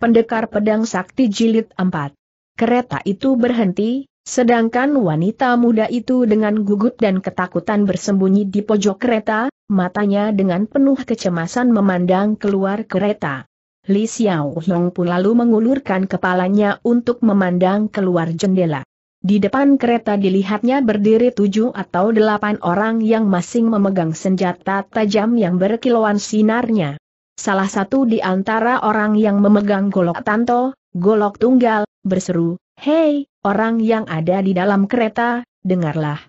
Pendekar Pedang Sakti Jilid 4. Kereta itu berhenti, sedangkan wanita muda itu dengan gugup dan ketakutan bersembunyi di pojok kereta, matanya dengan penuh kecemasan memandang keluar kereta. Li Xiao Hong pun lalu mengulurkan kepalanya untuk memandang keluar jendela. Di depan kereta dilihatnya berdiri tujuh atau delapan orang yang masing memegang senjata tajam yang berkilauan sinarnya salah satu di antara orang yang memegang golok tanto, golok tunggal, berseru, Hei, orang yang ada di dalam kereta, dengarlah.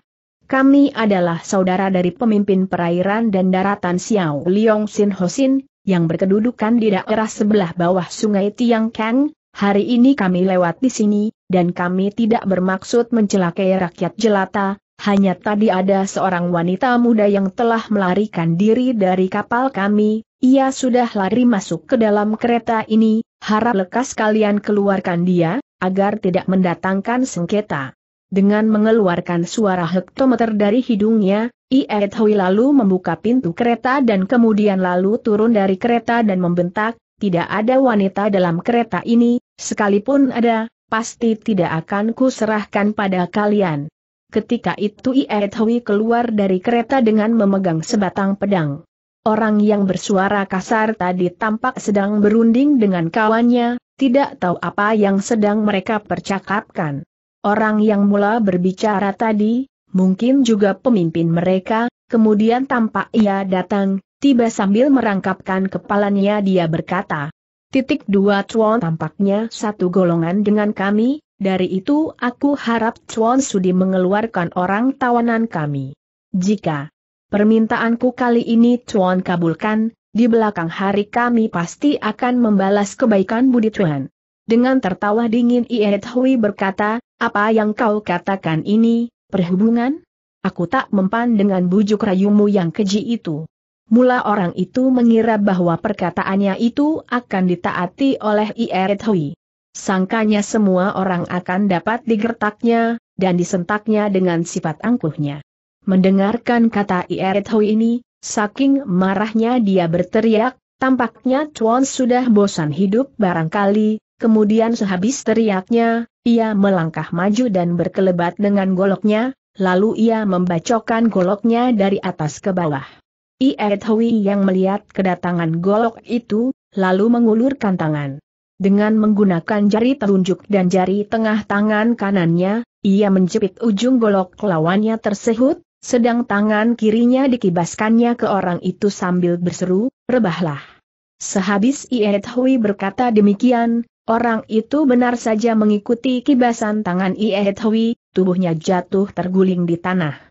Kami adalah saudara dari pemimpin perairan dan daratan Xiao Liong Sin Hosin, yang berkedudukan di daerah sebelah bawah sungai Tiang Kang, hari ini kami lewat di sini, dan kami tidak bermaksud mencelakai rakyat jelata, hanya tadi ada seorang wanita muda yang telah melarikan diri dari kapal kami, ia sudah lari masuk ke dalam kereta ini, harap lekas kalian keluarkan dia, agar tidak mendatangkan sengketa. Dengan mengeluarkan suara hektometer dari hidungnya, Iet Hui lalu membuka pintu kereta dan kemudian lalu turun dari kereta dan membentak, tidak ada wanita dalam kereta ini, sekalipun ada, pasti tidak akan kuserahkan pada kalian. Ketika itu Iethui keluar dari kereta dengan memegang sebatang pedang. Orang yang bersuara kasar tadi tampak sedang berunding dengan kawannya, tidak tahu apa yang sedang mereka percakapkan. Orang yang mula berbicara tadi, mungkin juga pemimpin mereka, kemudian tampak ia datang, tiba sambil merangkapkan kepalanya dia berkata, Titik dua cuan tampaknya satu golongan dengan kami, dari itu aku harap Chuan Sudi mengeluarkan orang tawanan kami. Jika permintaanku kali ini Chuan kabulkan, di belakang hari kami pasti akan membalas kebaikan budi Chuan. Dengan tertawa dingin Iet Hui berkata, apa yang kau katakan ini, perhubungan? Aku tak mempan dengan bujuk rayumu yang keji itu. Mula orang itu mengira bahwa perkataannya itu akan ditaati oleh Iet Hui. Sangkanya semua orang akan dapat digertaknya, dan disentaknya dengan sifat angkuhnya. Mendengarkan kata Ieret ini, saking marahnya dia berteriak, tampaknya Chuan sudah bosan hidup barangkali, kemudian sehabis teriaknya, ia melangkah maju dan berkelebat dengan goloknya, lalu ia membacokan goloknya dari atas ke bawah. Ieret yang melihat kedatangan golok itu, lalu mengulurkan tangan. Dengan menggunakan jari telunjuk dan jari tengah tangan kanannya, ia menjepit ujung golok lawannya tersebut, sedang tangan kirinya dikibaskannya ke orang itu sambil berseru, rebahlah. Sehabis Iet Hui berkata demikian, orang itu benar saja mengikuti kibasan tangan Iet Hui, tubuhnya jatuh terguling di tanah.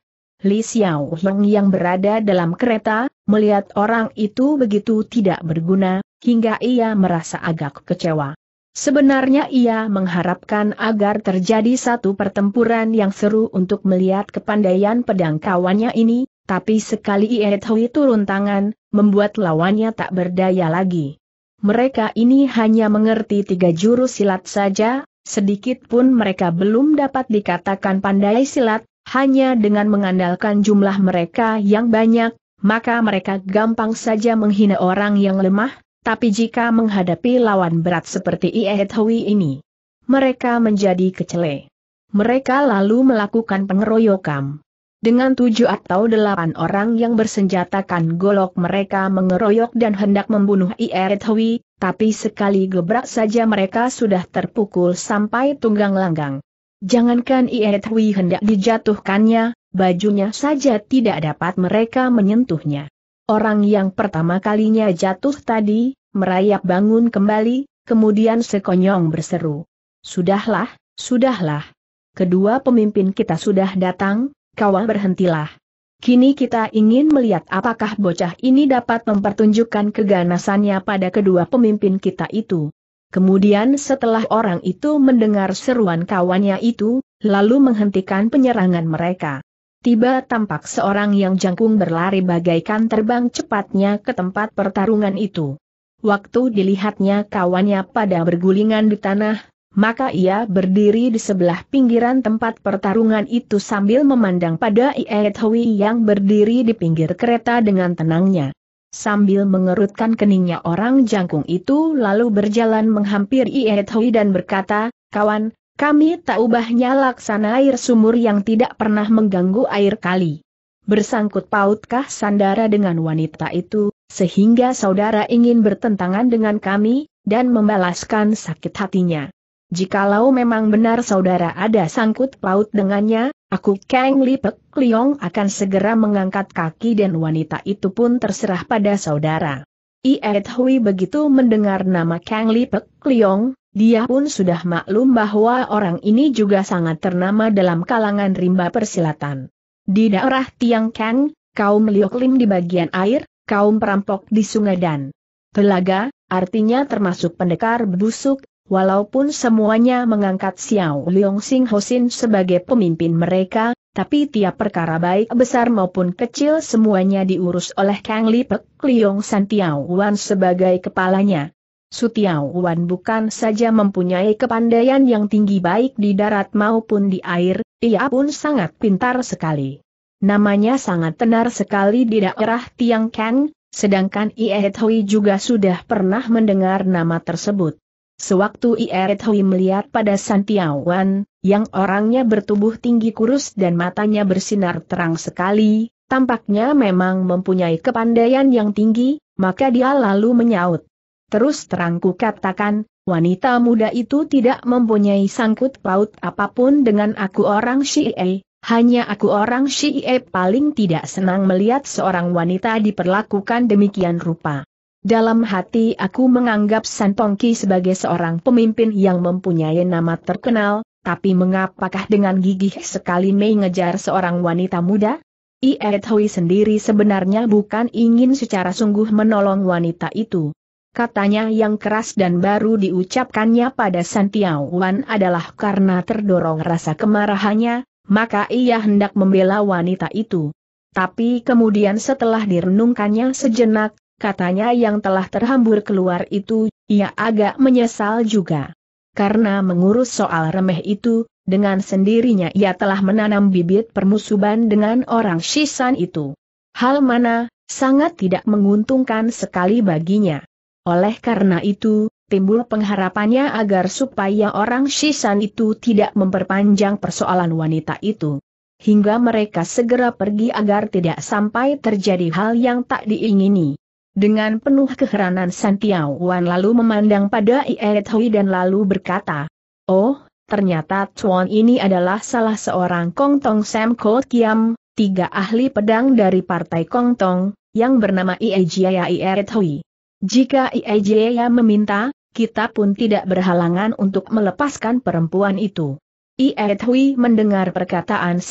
Li Xiao Hong yang berada dalam kereta, melihat orang itu begitu tidak berguna, hingga ia merasa agak kecewa. Sebenarnya ia mengharapkan agar terjadi satu pertempuran yang seru untuk melihat kepandaian pedang kawannya ini, tapi sekali Iethui turun tangan, membuat lawannya tak berdaya lagi. Mereka ini hanya mengerti tiga jurus silat saja, sedikit pun mereka belum dapat dikatakan pandai silat, hanya dengan mengandalkan jumlah mereka yang banyak, maka mereka gampang saja menghina orang yang lemah, tapi jika menghadapi lawan berat seperti Iet ini, mereka menjadi kecele. Mereka lalu melakukan pengeroyokan. Dengan tujuh atau delapan orang yang bersenjatakan golok mereka mengeroyok dan hendak membunuh Iet tapi sekali gebrak saja mereka sudah terpukul sampai tunggang langgang. Jangankan Iet hendak dijatuhkannya, bajunya saja tidak dapat mereka menyentuhnya. Orang yang pertama kalinya jatuh tadi, merayap bangun kembali, kemudian sekonyong berseru. Sudahlah, sudahlah. Kedua pemimpin kita sudah datang, kawan berhentilah. Kini kita ingin melihat apakah bocah ini dapat mempertunjukkan keganasannya pada kedua pemimpin kita itu. Kemudian setelah orang itu mendengar seruan kawannya itu, lalu menghentikan penyerangan mereka. Tiba tampak seorang yang jangkung berlari bagaikan terbang cepatnya ke tempat pertarungan itu. Waktu dilihatnya kawannya pada bergulingan di tanah, maka ia berdiri di sebelah pinggiran tempat pertarungan itu sambil memandang pada Iet Hui yang berdiri di pinggir kereta dengan tenangnya. Sambil mengerutkan keningnya orang jangkung itu lalu berjalan menghampiri Iet Hui dan berkata, Kawan, kami tak ubahnya laksana air sumur yang tidak pernah mengganggu air kali. Bersangkut pautkah Sandara dengan wanita itu, sehingga saudara ingin bertentangan dengan kami, dan membalaskan sakit hatinya. Jikalau memang benar saudara ada sangkut paut dengannya, aku Kang Lipek Liong akan segera mengangkat kaki dan wanita itu pun terserah pada saudara. Iet Hui begitu mendengar nama Kang Li Pek Liong, dia pun sudah maklum bahwa orang ini juga sangat ternama dalam kalangan rimba persilatan. Di daerah Tiang Kang, kaum Lioklim di bagian air, kaum perampok di sungai dan telaga, artinya termasuk pendekar busuk, walaupun semuanya mengangkat Xiao Liong Sing Hosin sebagai pemimpin mereka, tapi tiap perkara baik besar maupun kecil semuanya diurus oleh Kang Li Pek, Liong San Tiao Wan sebagai kepalanya. Su Tiao Wan bukan saja mempunyai kepandaian yang tinggi baik di darat maupun di air, ia pun sangat pintar sekali. Namanya sangat tenar sekali di daerah Tiang Kang, sedangkan Ie Hui juga sudah pernah mendengar nama tersebut. Sewaktu Ieret Hui melihat pada Santiawan, yang orangnya bertubuh tinggi kurus dan matanya bersinar terang sekali, tampaknya memang mempunyai kepandaian yang tinggi, maka dia lalu menyaut. Terus terangku katakan, wanita muda itu tidak mempunyai sangkut paut apapun dengan aku orang Shie, hanya aku orang Shie paling tidak senang melihat seorang wanita diperlakukan demikian rupa. Dalam hati aku menganggap San Pongki sebagai seorang pemimpin yang mempunyai nama terkenal, tapi mengapakah dengan gigih sekali Mei ngejar seorang wanita muda? Ied Hui sendiri sebenarnya bukan ingin secara sungguh menolong wanita itu. Katanya yang keras dan baru diucapkannya pada San Wan adalah karena terdorong rasa kemarahannya, maka ia hendak membela wanita itu. Tapi kemudian setelah direnungkannya sejenak, katanya yang telah terhambur keluar itu, ia agak menyesal juga. Karena mengurus soal remeh itu, dengan sendirinya ia telah menanam bibit permusuhan dengan orang Shisan itu. Hal mana, sangat tidak menguntungkan sekali baginya. Oleh karena itu, timbul pengharapannya agar supaya orang Shisan itu tidak memperpanjang persoalan wanita itu. Hingga mereka segera pergi agar tidak sampai terjadi hal yang tak diingini. Dengan penuh keheranan Wan lalu memandang pada Iet Hui dan lalu berkata, Oh, ternyata Chuan ini adalah salah seorang Kong Kongtong Sam Kot Kiam, tiga ahli pedang dari Partai Kong Kongtong, yang bernama Iejiaya Iet Hui. Jika Iejiaya meminta, kita pun tidak berhalangan untuk melepaskan perempuan itu. Iet Hui mendengar perkataan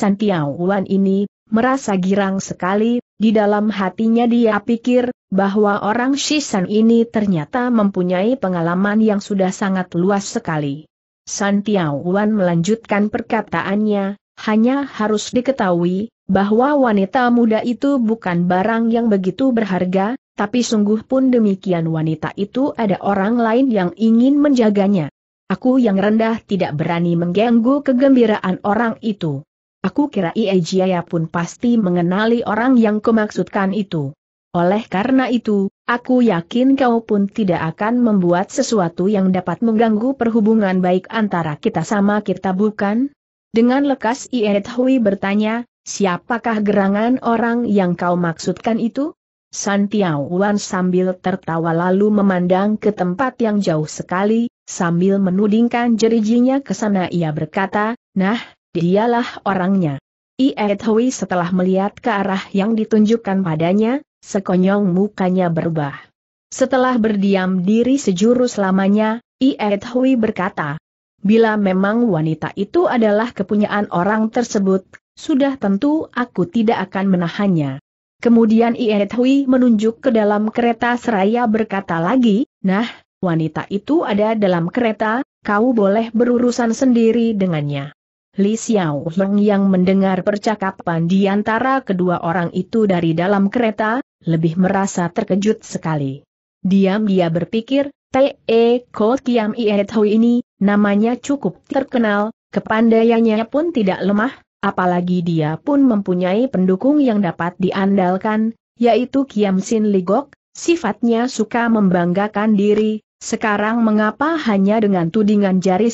Wan ini, merasa girang sekali, di dalam hatinya dia pikir, bahwa orang Shisan ini ternyata mempunyai pengalaman yang sudah sangat luas sekali. San Tiawan melanjutkan perkataannya, hanya harus diketahui, bahwa wanita muda itu bukan barang yang begitu berharga, tapi sungguh pun demikian wanita itu ada orang lain yang ingin menjaganya. Aku yang rendah tidak berani mengganggu kegembiraan orang itu. Aku kira Jiaya pun pasti mengenali orang yang kumaksudkan itu. Oleh karena itu, aku yakin kau pun tidak akan membuat sesuatu yang dapat mengganggu perhubungan baik antara kita sama kita bukan? Dengan lekas Ie Hui bertanya, siapakah gerangan orang yang kau maksudkan itu? Santiao Wan sambil tertawa lalu memandang ke tempat yang jauh sekali, sambil menudingkan jerijinya ke sana ia berkata, Nah, Dialah orangnya. Iet setelah melihat ke arah yang ditunjukkan padanya, sekonyong mukanya berubah. Setelah berdiam diri sejurus lamanya, Iet berkata, Bila memang wanita itu adalah kepunyaan orang tersebut, sudah tentu aku tidak akan menahannya. Kemudian Iet menunjuk ke dalam kereta seraya berkata lagi, Nah, wanita itu ada dalam kereta, kau boleh berurusan sendiri dengannya. Li Xiao Heng yang mendengar percakapan di antara kedua orang itu dari dalam kereta, lebih merasa terkejut sekali. Diam dia berpikir, T.E. E Ko Kiam Ieto ini, namanya cukup terkenal, kepandaiannya pun tidak lemah, apalagi dia pun mempunyai pendukung yang dapat diandalkan, yaitu Kiam Sin Ligok, sifatnya suka membanggakan diri, sekarang mengapa hanya dengan tudingan jari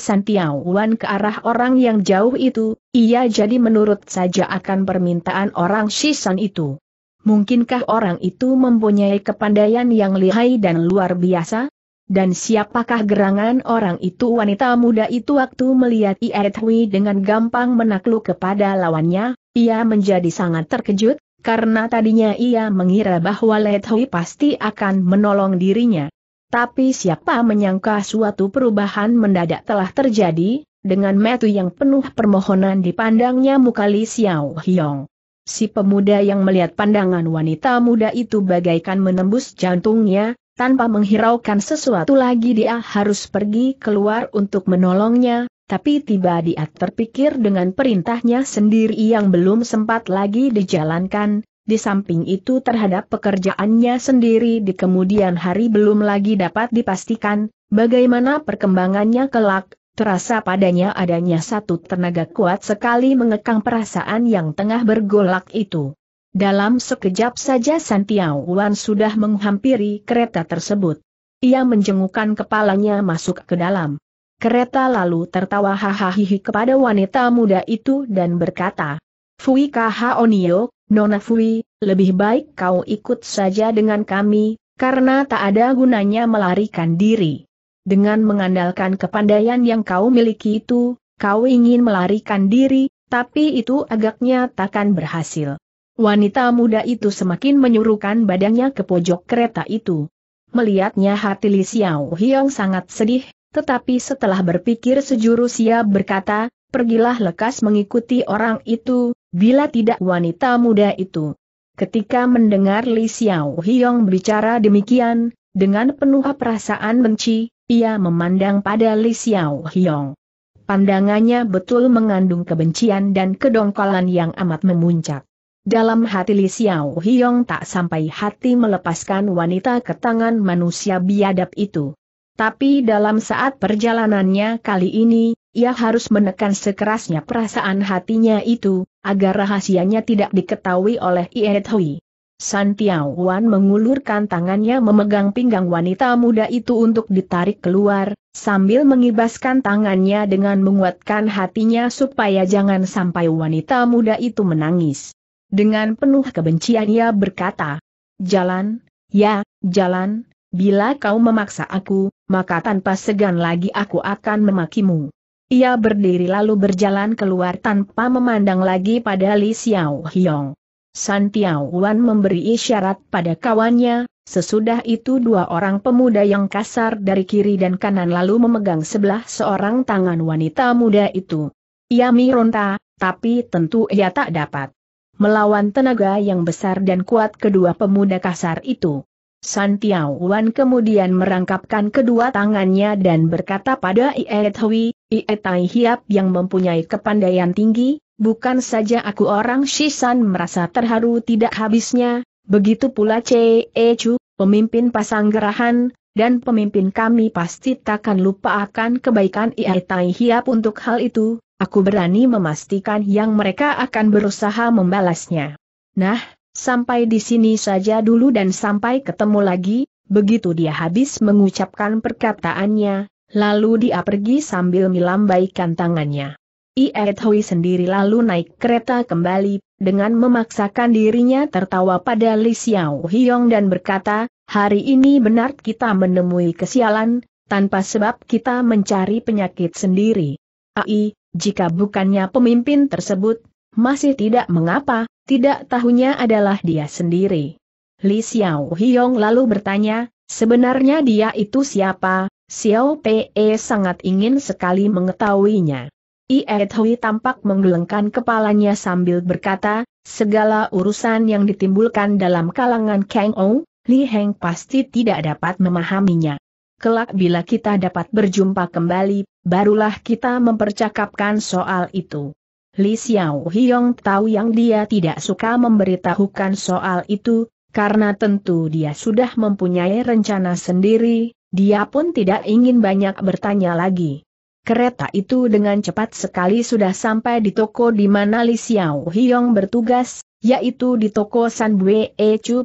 wan ke arah orang yang jauh itu, ia jadi menurut saja akan permintaan orang Shisan itu. Mungkinkah orang itu mempunyai kepandaian yang lihai dan luar biasa? Dan siapakah gerangan orang itu wanita muda itu waktu melihat Hui dengan gampang menakluk kepada lawannya, ia menjadi sangat terkejut, karena tadinya ia mengira bahwa Hui pasti akan menolong dirinya. Tapi siapa menyangka suatu perubahan mendadak telah terjadi, dengan metu yang penuh permohonan dipandangnya muka Li Xiao Hiong. Si pemuda yang melihat pandangan wanita muda itu bagaikan menembus jantungnya, tanpa menghiraukan sesuatu lagi dia harus pergi keluar untuk menolongnya, tapi tiba dia terpikir dengan perintahnya sendiri yang belum sempat lagi dijalankan, di samping itu terhadap pekerjaannya sendiri di kemudian hari belum lagi dapat dipastikan, bagaimana perkembangannya kelak, terasa padanya adanya satu tenaga kuat sekali mengekang perasaan yang tengah bergolak itu. Dalam sekejap saja Santiao Wan sudah menghampiri kereta tersebut. Ia menjengukkan kepalanya masuk ke dalam. Kereta lalu tertawa hahaha kepada wanita muda itu dan berkata, Fui Kaha Onio, Nona Fui, lebih baik kau ikut saja dengan kami, karena tak ada gunanya melarikan diri. Dengan mengandalkan kepandaian yang kau miliki itu, kau ingin melarikan diri, tapi itu agaknya takkan berhasil. Wanita muda itu semakin menyuruhkan badannya ke pojok kereta itu. Melihatnya hati Li Xiao Hiong sangat sedih, tetapi setelah berpikir sejurus ia berkata, pergilah lekas mengikuti orang itu, bila tidak wanita muda itu. Ketika mendengar Li Xiao Hiong bicara demikian, dengan penuh perasaan benci, ia memandang pada Li Xiao Hiong. Pandangannya betul mengandung kebencian dan kedongkolan yang amat memuncak. Dalam hati Li Xiao Hiong tak sampai hati melepaskan wanita ke tangan manusia biadab itu. Tapi dalam saat perjalanannya kali ini, ia harus menekan sekerasnya perasaan hatinya itu, agar rahasianya tidak diketahui oleh Iet Hui. San Tiao Wan mengulurkan tangannya memegang pinggang wanita muda itu untuk ditarik keluar, sambil mengibaskan tangannya dengan menguatkan hatinya supaya jangan sampai wanita muda itu menangis. Dengan penuh kebencian ia berkata, Jalan, ya, jalan, bila kau memaksa aku, maka tanpa segan lagi aku akan memakimu. Ia berdiri lalu berjalan keluar tanpa memandang lagi pada Li Xiao Hiong. San Tiao Wan memberi isyarat pada kawannya, sesudah itu dua orang pemuda yang kasar dari kiri dan kanan lalu memegang sebelah seorang tangan wanita muda itu. Ia mironta, tapi tentu ia tak dapat melawan tenaga yang besar dan kuat kedua pemuda kasar itu. San Tiao Wan kemudian merangkapkan kedua tangannya dan berkata pada Ie Hui, Ie Tai Hiap yang mempunyai kepandaian tinggi, bukan saja aku orang Shisan merasa terharu tidak habisnya, begitu pula Che E Chu, pemimpin pasang gerahan, dan pemimpin kami pasti takkan lupa akan kebaikan Ie Tai Hiap untuk hal itu, aku berani memastikan yang mereka akan berusaha membalasnya. Nah, Sampai di sini saja dulu dan sampai ketemu lagi, begitu dia habis mengucapkan perkataannya, lalu dia pergi sambil melambaikan tangannya. Iet Hui sendiri lalu naik kereta kembali, dengan memaksakan dirinya tertawa pada Li Xiao Hiong dan berkata, hari ini benar kita menemui kesialan, tanpa sebab kita mencari penyakit sendiri. Ai, jika bukannya pemimpin tersebut, masih tidak mengapa, tidak tahunya adalah dia sendiri. Li Xiao Hiong lalu bertanya, sebenarnya dia itu siapa? Xiao Pe sangat ingin sekali mengetahuinya. Ie Hui tampak menggelengkan kepalanya sambil berkata, segala urusan yang ditimbulkan dalam kalangan Kang Ou, Li Heng pasti tidak dapat memahaminya. Kelak bila kita dapat berjumpa kembali, barulah kita mempercakapkan soal itu. Li Xiao Hiong tahu yang dia tidak suka memberitahukan soal itu, karena tentu dia sudah mempunyai rencana sendiri, dia pun tidak ingin banyak bertanya lagi. Kereta itu dengan cepat sekali sudah sampai di toko di mana Li Xiao Hiong bertugas, yaitu di toko San Bue E Chu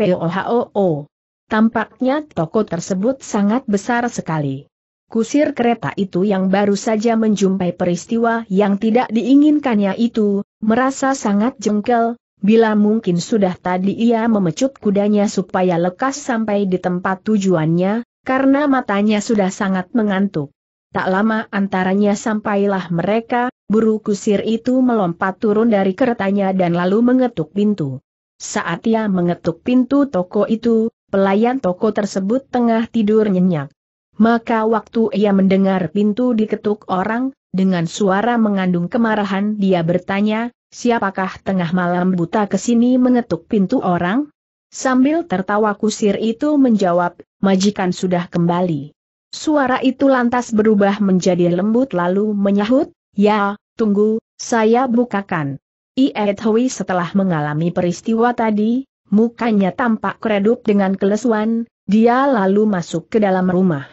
Tampaknya toko tersebut sangat besar sekali kusir kereta itu yang baru saja menjumpai peristiwa yang tidak diinginkannya itu, merasa sangat jengkel, bila mungkin sudah tadi ia memecut kudanya supaya lekas sampai di tempat tujuannya, karena matanya sudah sangat mengantuk. Tak lama antaranya sampailah mereka, buru kusir itu melompat turun dari keretanya dan lalu mengetuk pintu. Saat ia mengetuk pintu toko itu, pelayan toko tersebut tengah tidur nyenyak. Maka waktu ia mendengar pintu diketuk orang, dengan suara mengandung kemarahan dia bertanya, siapakah tengah malam buta kesini mengetuk pintu orang? Sambil tertawa kusir itu menjawab, majikan sudah kembali. Suara itu lantas berubah menjadi lembut lalu menyahut, ya, tunggu, saya bukakan. Iet setelah mengalami peristiwa tadi, mukanya tampak keredup dengan kelesuan, dia lalu masuk ke dalam rumah.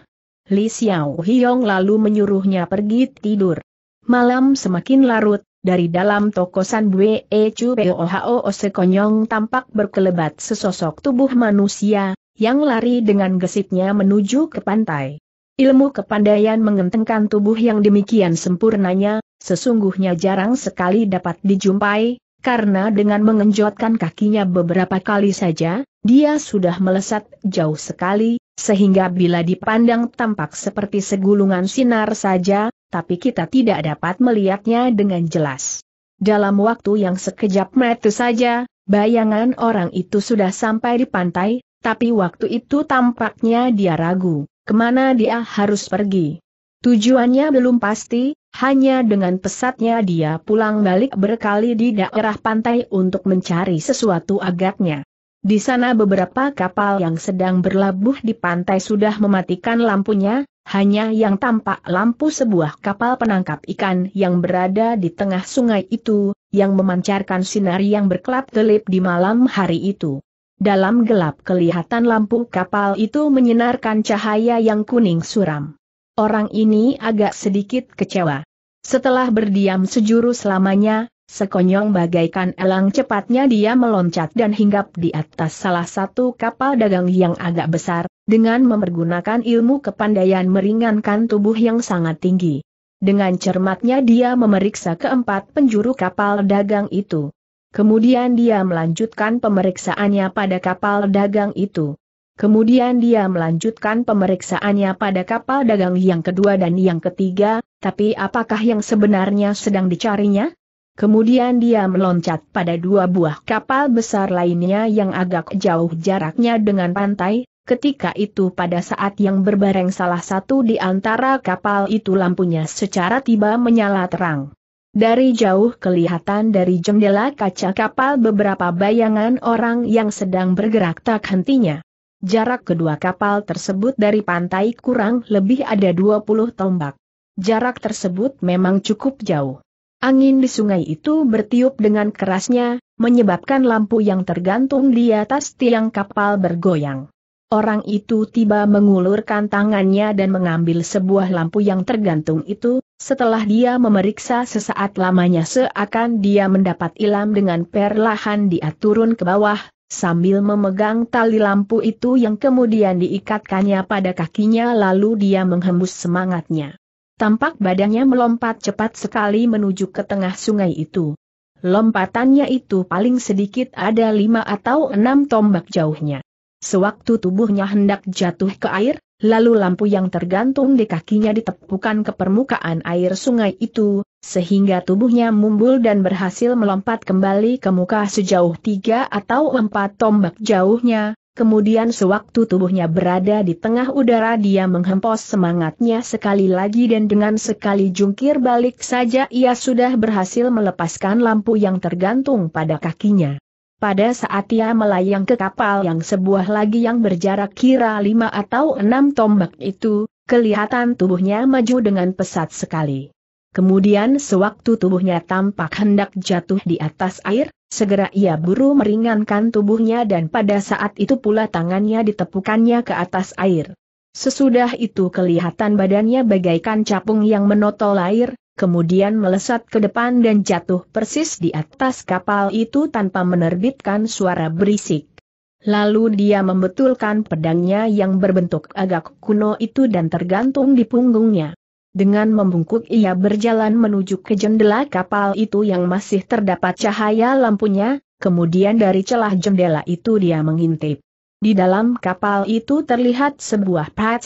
Li Xiao Hiong lalu menyuruhnya pergi tidur. Malam semakin larut, dari dalam toko San Bue Chu O sekonyong tampak berkelebat sesosok tubuh manusia, yang lari dengan gesitnya menuju ke pantai. Ilmu kepandaian mengentengkan tubuh yang demikian sempurnanya, sesungguhnya jarang sekali dapat dijumpai, karena dengan mengenjotkan kakinya beberapa kali saja, dia sudah melesat jauh sekali, sehingga bila dipandang tampak seperti segulungan sinar saja, tapi kita tidak dapat melihatnya dengan jelas. Dalam waktu yang sekejap mata saja, bayangan orang itu sudah sampai di pantai, tapi waktu itu tampaknya dia ragu, kemana dia harus pergi. Tujuannya belum pasti, hanya dengan pesatnya dia pulang balik berkali di daerah pantai untuk mencari sesuatu agaknya. Di sana beberapa kapal yang sedang berlabuh di pantai sudah mematikan lampunya, hanya yang tampak lampu sebuah kapal penangkap ikan yang berada di tengah sungai itu, yang memancarkan sinar yang berkelap-kelip di malam hari itu. Dalam gelap kelihatan lampu kapal itu menyinarkan cahaya yang kuning suram. Orang ini agak sedikit kecewa. Setelah berdiam sejuru selamanya, sekonyong bagaikan elang cepatnya dia meloncat dan hinggap di atas salah satu kapal dagang yang agak besar, dengan memergunakan ilmu kepandaian meringankan tubuh yang sangat tinggi. Dengan cermatnya dia memeriksa keempat penjuru kapal dagang itu. Kemudian dia melanjutkan pemeriksaannya pada kapal dagang itu. Kemudian dia melanjutkan pemeriksaannya pada kapal dagang yang kedua dan yang ketiga, tapi apakah yang sebenarnya sedang dicarinya? Kemudian dia meloncat pada dua buah kapal besar lainnya yang agak jauh jaraknya dengan pantai, ketika itu pada saat yang berbareng salah satu di antara kapal itu lampunya secara tiba menyala terang. Dari jauh kelihatan dari jendela kaca kapal beberapa bayangan orang yang sedang bergerak tak hentinya. Jarak kedua kapal tersebut dari pantai kurang lebih ada 20 tombak. Jarak tersebut memang cukup jauh. Angin di sungai itu bertiup dengan kerasnya, menyebabkan lampu yang tergantung di atas tiang kapal bergoyang. Orang itu tiba mengulurkan tangannya dan mengambil sebuah lampu yang tergantung itu, setelah dia memeriksa sesaat lamanya seakan dia mendapat ilham dengan perlahan dia turun ke bawah, sambil memegang tali lampu itu yang kemudian diikatkannya pada kakinya lalu dia menghembus semangatnya. Tampak badannya melompat cepat sekali menuju ke tengah sungai itu. Lompatannya itu paling sedikit ada lima atau enam tombak jauhnya. Sewaktu tubuhnya hendak jatuh ke air, lalu lampu yang tergantung di kakinya ditepukan ke permukaan air sungai itu, sehingga tubuhnya mumbul dan berhasil melompat kembali ke muka sejauh tiga atau empat tombak jauhnya, kemudian sewaktu tubuhnya berada di tengah udara dia menghempos semangatnya sekali lagi dan dengan sekali jungkir balik saja ia sudah berhasil melepaskan lampu yang tergantung pada kakinya. Pada saat ia melayang ke kapal yang sebuah lagi yang berjarak kira lima atau enam tombak itu, kelihatan tubuhnya maju dengan pesat sekali. Kemudian sewaktu tubuhnya tampak hendak jatuh di atas air, segera ia buru meringankan tubuhnya dan pada saat itu pula tangannya ditepukannya ke atas air. Sesudah itu kelihatan badannya bagaikan capung yang menotol air, kemudian melesat ke depan dan jatuh persis di atas kapal itu tanpa menerbitkan suara berisik. Lalu dia membetulkan pedangnya yang berbentuk agak kuno itu dan tergantung di punggungnya. Dengan membungkuk ia berjalan menuju ke jendela kapal itu yang masih terdapat cahaya lampunya, kemudian dari celah jendela itu dia mengintip. Di dalam kapal itu terlihat sebuah Pat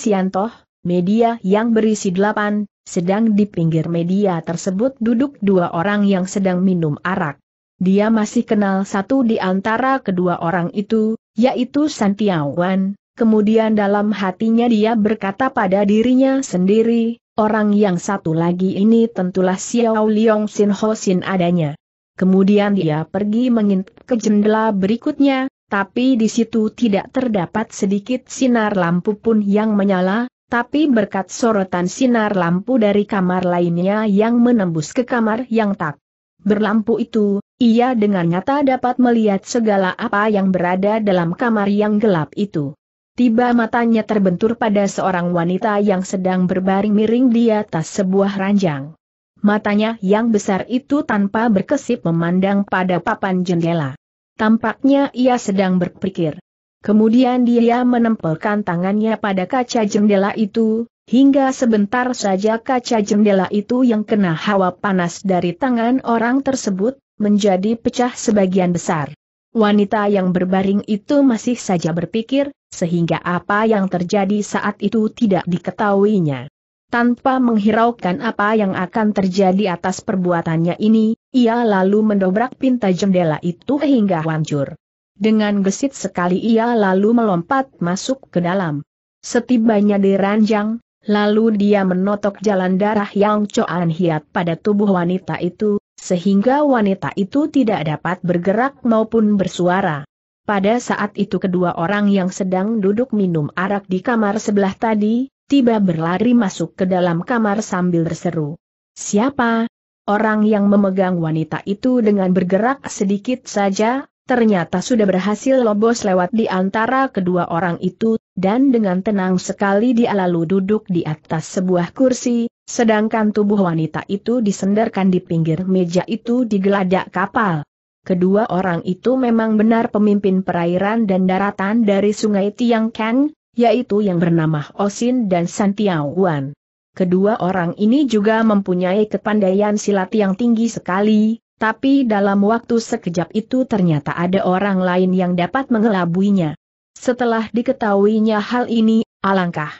media yang berisi delapan, sedang di pinggir media tersebut duduk dua orang yang sedang minum arak. Dia masih kenal satu di antara kedua orang itu, yaitu Santiawan, kemudian dalam hatinya dia berkata pada dirinya sendiri, orang yang satu lagi ini tentulah Xiao Liong Sin Ho Sin adanya. Kemudian dia pergi mengintip ke jendela berikutnya, tapi di situ tidak terdapat sedikit sinar lampu pun yang menyala, tapi berkat sorotan sinar lampu dari kamar lainnya yang menembus ke kamar yang tak berlampu itu, ia dengan nyata dapat melihat segala apa yang berada dalam kamar yang gelap itu. Tiba matanya terbentur pada seorang wanita yang sedang berbaring miring di atas sebuah ranjang. Matanya yang besar itu tanpa berkesip memandang pada papan jendela. Tampaknya ia sedang berpikir. Kemudian dia menempelkan tangannya pada kaca jendela itu, hingga sebentar saja kaca jendela itu yang kena hawa panas dari tangan orang tersebut, menjadi pecah sebagian besar. Wanita yang berbaring itu masih saja berpikir, sehingga apa yang terjadi saat itu tidak diketahuinya. Tanpa menghiraukan apa yang akan terjadi atas perbuatannya ini, ia lalu mendobrak pintu jendela itu hingga hancur. Dengan gesit sekali ia lalu melompat masuk ke dalam. Setibanya di ranjang, lalu dia menotok jalan darah yang Coan Hiat pada tubuh wanita itu, sehingga wanita itu tidak dapat bergerak maupun bersuara. Pada saat itu kedua orang yang sedang duduk minum arak di kamar sebelah tadi, tiba berlari masuk ke dalam kamar sambil berseru. Siapa? Orang yang memegang wanita itu dengan bergerak sedikit saja, Ternyata sudah berhasil lobos lewat di antara kedua orang itu, dan dengan tenang sekali dia lalu duduk di atas sebuah kursi, sedangkan tubuh wanita itu disenderkan di pinggir meja itu di geladak kapal. Kedua orang itu memang benar pemimpin perairan dan daratan dari sungai Tiang Kang, yaitu yang bernama Osin dan Santiao Wan. Kedua orang ini juga mempunyai kepandaian silat yang tinggi sekali, tapi dalam waktu sekejap itu ternyata ada orang lain yang dapat mengelabuinya. Setelah diketahuinya hal ini, alangkah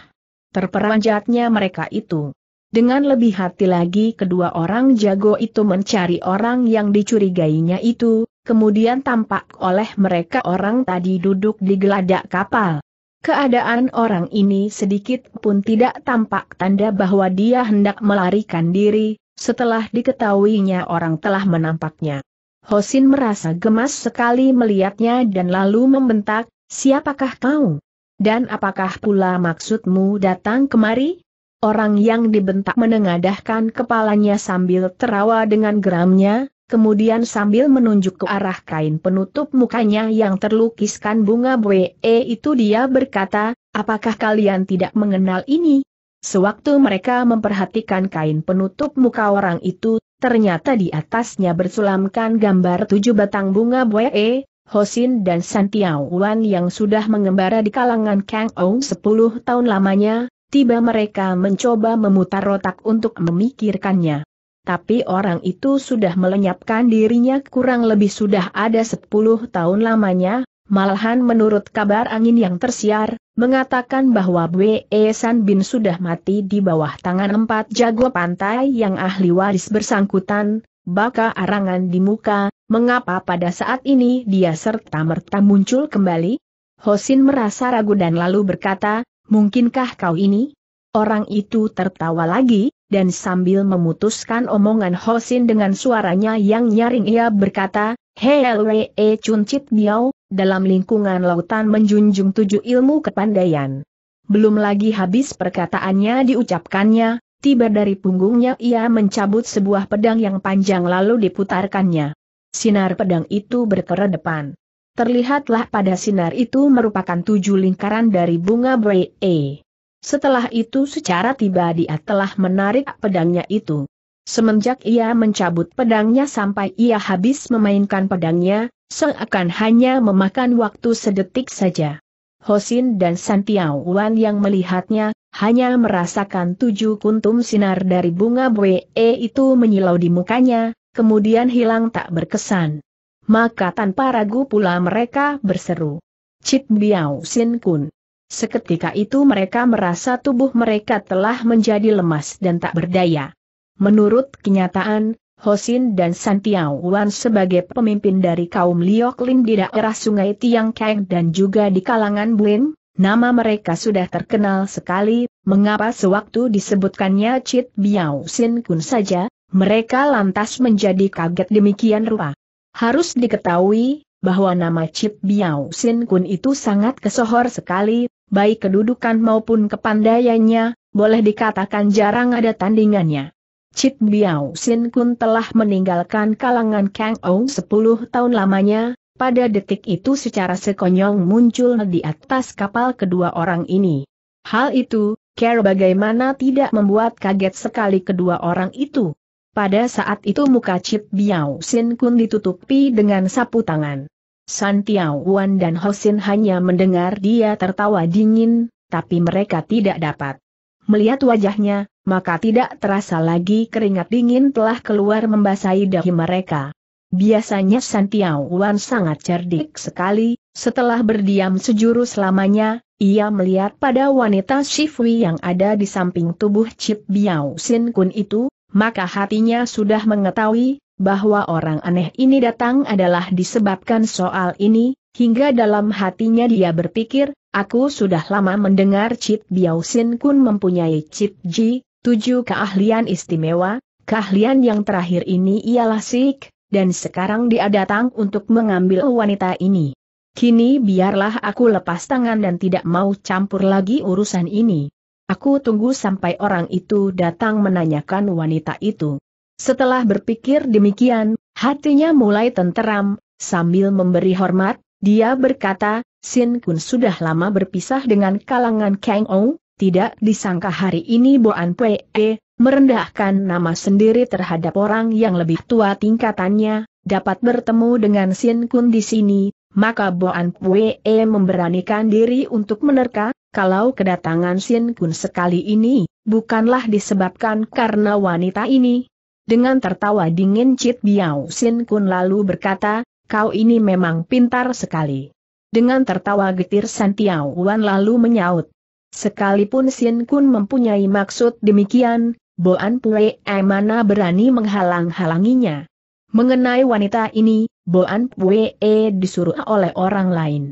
terperanjatnya mereka itu. Dengan lebih hati lagi kedua orang jago itu mencari orang yang dicurigainya itu, kemudian tampak oleh mereka orang tadi duduk di geladak kapal. Keadaan orang ini sedikit pun tidak tampak tanda bahwa dia hendak melarikan diri, setelah diketahuinya orang telah menampaknya. Hosin merasa gemas sekali melihatnya dan lalu membentak, siapakah kau? Dan apakah pula maksudmu datang kemari? Orang yang dibentak menengadahkan kepalanya sambil terawa dengan geramnya, kemudian sambil menunjuk ke arah kain penutup mukanya yang terlukiskan bunga bue itu dia berkata, apakah kalian tidak mengenal ini? Sewaktu mereka memperhatikan kain penutup muka orang itu, ternyata di atasnya bersulamkan gambar tujuh batang bunga buaya. Hosin dan Santiao yang sudah mengembara di kalangan Kang Ong sepuluh tahun lamanya, tiba mereka mencoba memutar otak untuk memikirkannya. Tapi orang itu sudah melenyapkan dirinya kurang lebih sudah ada sepuluh tahun lamanya, malahan menurut kabar angin yang tersiar, mengatakan bahwa Bwe San Bin sudah mati di bawah tangan empat jago pantai yang ahli waris bersangkutan, baka arangan di muka, mengapa pada saat ini dia serta-merta muncul kembali? Hosin merasa ragu dan lalu berkata, mungkinkah kau ini? Orang itu tertawa lagi, dan sambil memutuskan omongan Hosin dengan suaranya yang nyaring ia berkata, Hei Lwe Chuncit Biao, dalam lingkungan lautan menjunjung tujuh ilmu kepandaian. Belum lagi habis perkataannya diucapkannya, tiba dari punggungnya ia mencabut sebuah pedang yang panjang lalu diputarkannya. Sinar pedang itu depan. Terlihatlah pada sinar itu merupakan tujuh lingkaran dari bunga bre. Setelah itu secara tiba dia telah menarik pedangnya itu. Semenjak ia mencabut pedangnya sampai ia habis memainkan pedangnya, seakan hanya memakan waktu sedetik saja. Hosin dan Santiao Wan yang melihatnya, hanya merasakan tujuh kuntum sinar dari bunga Bwe itu menyilau di mukanya, kemudian hilang tak berkesan. Maka tanpa ragu pula mereka berseru. Cip Biao Sin Kun. Seketika itu mereka merasa tubuh mereka telah menjadi lemas dan tak berdaya. Menurut kenyataan, Hosin dan Santiao Wan sebagai pemimpin dari kaum Liok Lin di daerah Sungai Tiang Kang dan juga di kalangan Buin, nama mereka sudah terkenal sekali, mengapa sewaktu disebutkannya Chit Biao Sin Kun saja, mereka lantas menjadi kaget demikian rupa. Harus diketahui, bahwa nama Chit Biao Sin Kun itu sangat kesohor sekali, baik kedudukan maupun kepandaiannya, boleh dikatakan jarang ada tandingannya. Chit Biao Sin Kun telah meninggalkan kalangan Kang Ou 10 tahun lamanya, pada detik itu secara sekonyong muncul di atas kapal kedua orang ini. Hal itu, Care bagaimana tidak membuat kaget sekali kedua orang itu. Pada saat itu muka Cip Biao Sin Kun ditutupi dengan sapu tangan. San Tiao Wan dan Hosin hanya mendengar dia tertawa dingin, tapi mereka tidak dapat melihat wajahnya, maka tidak terasa lagi keringat dingin telah keluar membasahi dahi mereka. Biasanya Santiao Wan sangat cerdik sekali, setelah berdiam sejuru selamanya, ia melihat pada wanita shifu yang ada di samping tubuh Chip Biao Sin Kun itu, maka hatinya sudah mengetahui, bahwa orang aneh ini datang adalah disebabkan soal ini, hingga dalam hatinya dia berpikir, aku sudah lama mendengar Chip Biao Sin Kun mempunyai Chip Ji, Tujuh keahlian istimewa, keahlian yang terakhir ini ialah Sik, dan sekarang dia datang untuk mengambil wanita ini. Kini biarlah aku lepas tangan dan tidak mau campur lagi urusan ini. Aku tunggu sampai orang itu datang menanyakan wanita itu. Setelah berpikir demikian, hatinya mulai tenteram, sambil memberi hormat, dia berkata, Sin Kun sudah lama berpisah dengan kalangan Kang Ong, tidak disangka hari ini Boan Pue, e merendahkan nama sendiri terhadap orang yang lebih tua tingkatannya, dapat bertemu dengan Sin Kun di sini, maka Boan Pue e memberanikan diri untuk menerka, kalau kedatangan Sin Kun sekali ini, bukanlah disebabkan karena wanita ini. Dengan tertawa dingin Cit Biao Sin Kun lalu berkata, kau ini memang pintar sekali. Dengan tertawa getir Santiao Wan lalu menyaut, Sekalipun Sin Kun mempunyai maksud demikian, Boan Pue mana berani menghalang-halanginya. Mengenai wanita ini, Boan Pue disuruh oleh orang lain.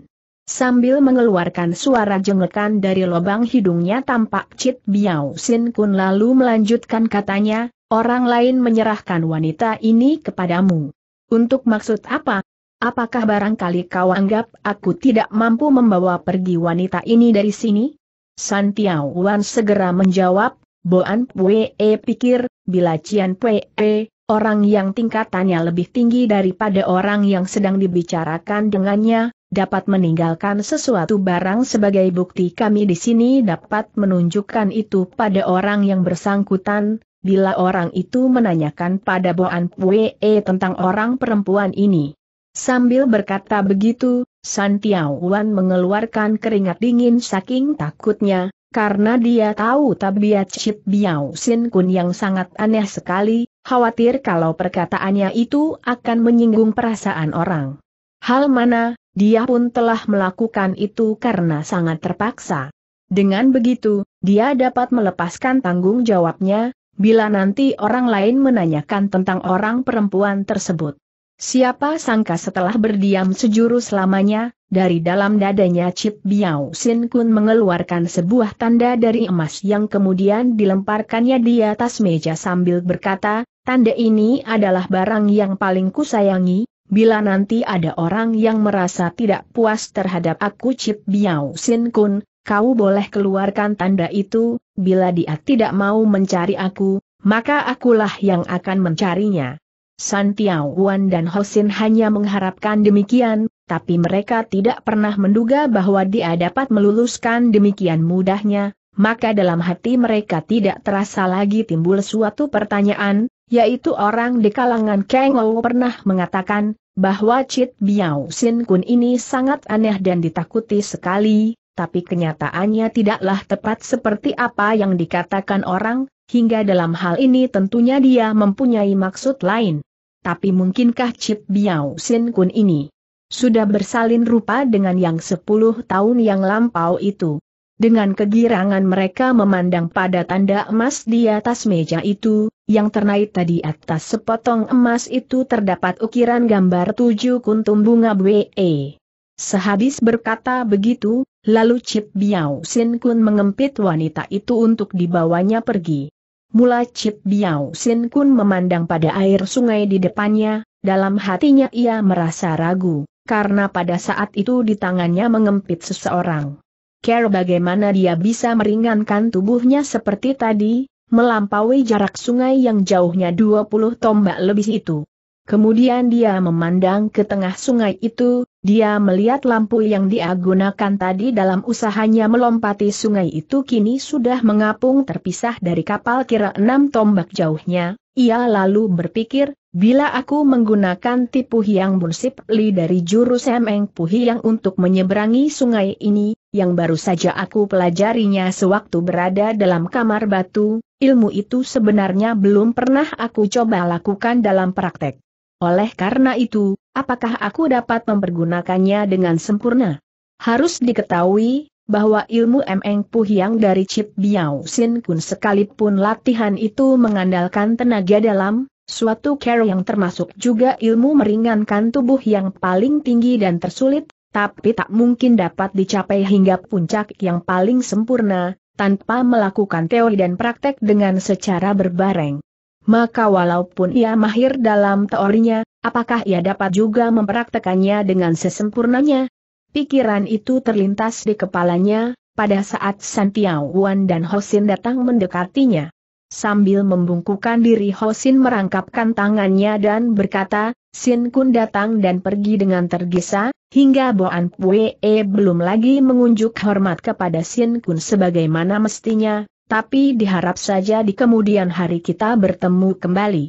Sambil mengeluarkan suara jengekan dari lubang hidungnya tampak Cit Biao Sin Kun lalu melanjutkan katanya, orang lain menyerahkan wanita ini kepadamu. Untuk maksud apa? Apakah barangkali kau anggap aku tidak mampu membawa pergi wanita ini dari sini? San Tiao Wan segera menjawab, Boan Pue e pikir, bila Cian Pue, e, orang yang tingkatannya lebih tinggi daripada orang yang sedang dibicarakan dengannya, dapat meninggalkan sesuatu barang sebagai bukti kami di sini dapat menunjukkan itu pada orang yang bersangkutan, bila orang itu menanyakan pada Boan Pue e tentang orang perempuan ini. Sambil berkata begitu, Wan mengeluarkan keringat dingin saking takutnya, karena dia tahu tabiat Cip Biao Sin Kun yang sangat aneh sekali, khawatir kalau perkataannya itu akan menyinggung perasaan orang. Hal mana, dia pun telah melakukan itu karena sangat terpaksa. Dengan begitu, dia dapat melepaskan tanggung jawabnya, bila nanti orang lain menanyakan tentang orang perempuan tersebut. Siapa sangka setelah berdiam sejurus lamanya, dari dalam dadanya Cip Biao Sin Kun mengeluarkan sebuah tanda dari emas yang kemudian dilemparkannya di atas meja sambil berkata, tanda ini adalah barang yang paling kusayangi, bila nanti ada orang yang merasa tidak puas terhadap aku Cip Biao Sin Kun, kau boleh keluarkan tanda itu, bila dia tidak mau mencari aku, maka akulah yang akan mencarinya. San Wan dan Hosin hanya mengharapkan demikian, tapi mereka tidak pernah menduga bahwa dia dapat meluluskan demikian mudahnya, maka dalam hati mereka tidak terasa lagi timbul suatu pertanyaan, yaitu orang di kalangan Kang Ou pernah mengatakan, bahwa Chit Biao Sin Kun ini sangat aneh dan ditakuti sekali, tapi kenyataannya tidaklah tepat seperti apa yang dikatakan orang, hingga dalam hal ini tentunya dia mempunyai maksud lain tapi mungkinkah Chip Biao Sin Kun ini sudah bersalin rupa dengan yang sepuluh tahun yang lampau itu? Dengan kegirangan mereka memandang pada tanda emas di atas meja itu, yang ternyata tadi atas sepotong emas itu terdapat ukiran gambar tujuh kuntum bunga BE. Sehabis berkata begitu, lalu Chip Biao Sin Kun mengempit wanita itu untuk dibawanya pergi. Mula Cip Biao Sin Kun memandang pada air sungai di depannya, dalam hatinya ia merasa ragu, karena pada saat itu di tangannya mengempit seseorang. Care bagaimana dia bisa meringankan tubuhnya seperti tadi, melampaui jarak sungai yang jauhnya 20 tombak lebih itu. Kemudian dia memandang ke tengah sungai itu, dia melihat lampu yang dia gunakan tadi dalam usahanya melompati sungai itu kini sudah mengapung terpisah dari kapal kira enam tombak jauhnya, ia lalu berpikir, bila aku menggunakan tipu hiang bunsip li dari jurus emeng puhi yang untuk menyeberangi sungai ini, yang baru saja aku pelajarinya sewaktu berada dalam kamar batu, ilmu itu sebenarnya belum pernah aku coba lakukan dalam praktek. Oleh karena itu, apakah aku dapat mempergunakannya dengan sempurna? Harus diketahui, bahwa ilmu Puh yang dari Chip Biao Sin Kun sekalipun latihan itu mengandalkan tenaga dalam, suatu care yang termasuk juga ilmu meringankan tubuh yang paling tinggi dan tersulit, tapi tak mungkin dapat dicapai hingga puncak yang paling sempurna, tanpa melakukan teori dan praktek dengan secara berbareng maka walaupun ia mahir dalam teorinya, apakah ia dapat juga mempraktekannya dengan sesempurnanya? Pikiran itu terlintas di kepalanya, pada saat Santiao Wan dan Hosin datang mendekatinya. Sambil membungkukkan diri Hosin merangkapkan tangannya dan berkata, Sin Kun datang dan pergi dengan tergesa, hingga Boan Pue belum lagi mengunjuk hormat kepada Sin Kun sebagaimana mestinya, tapi diharap saja di kemudian hari kita bertemu kembali.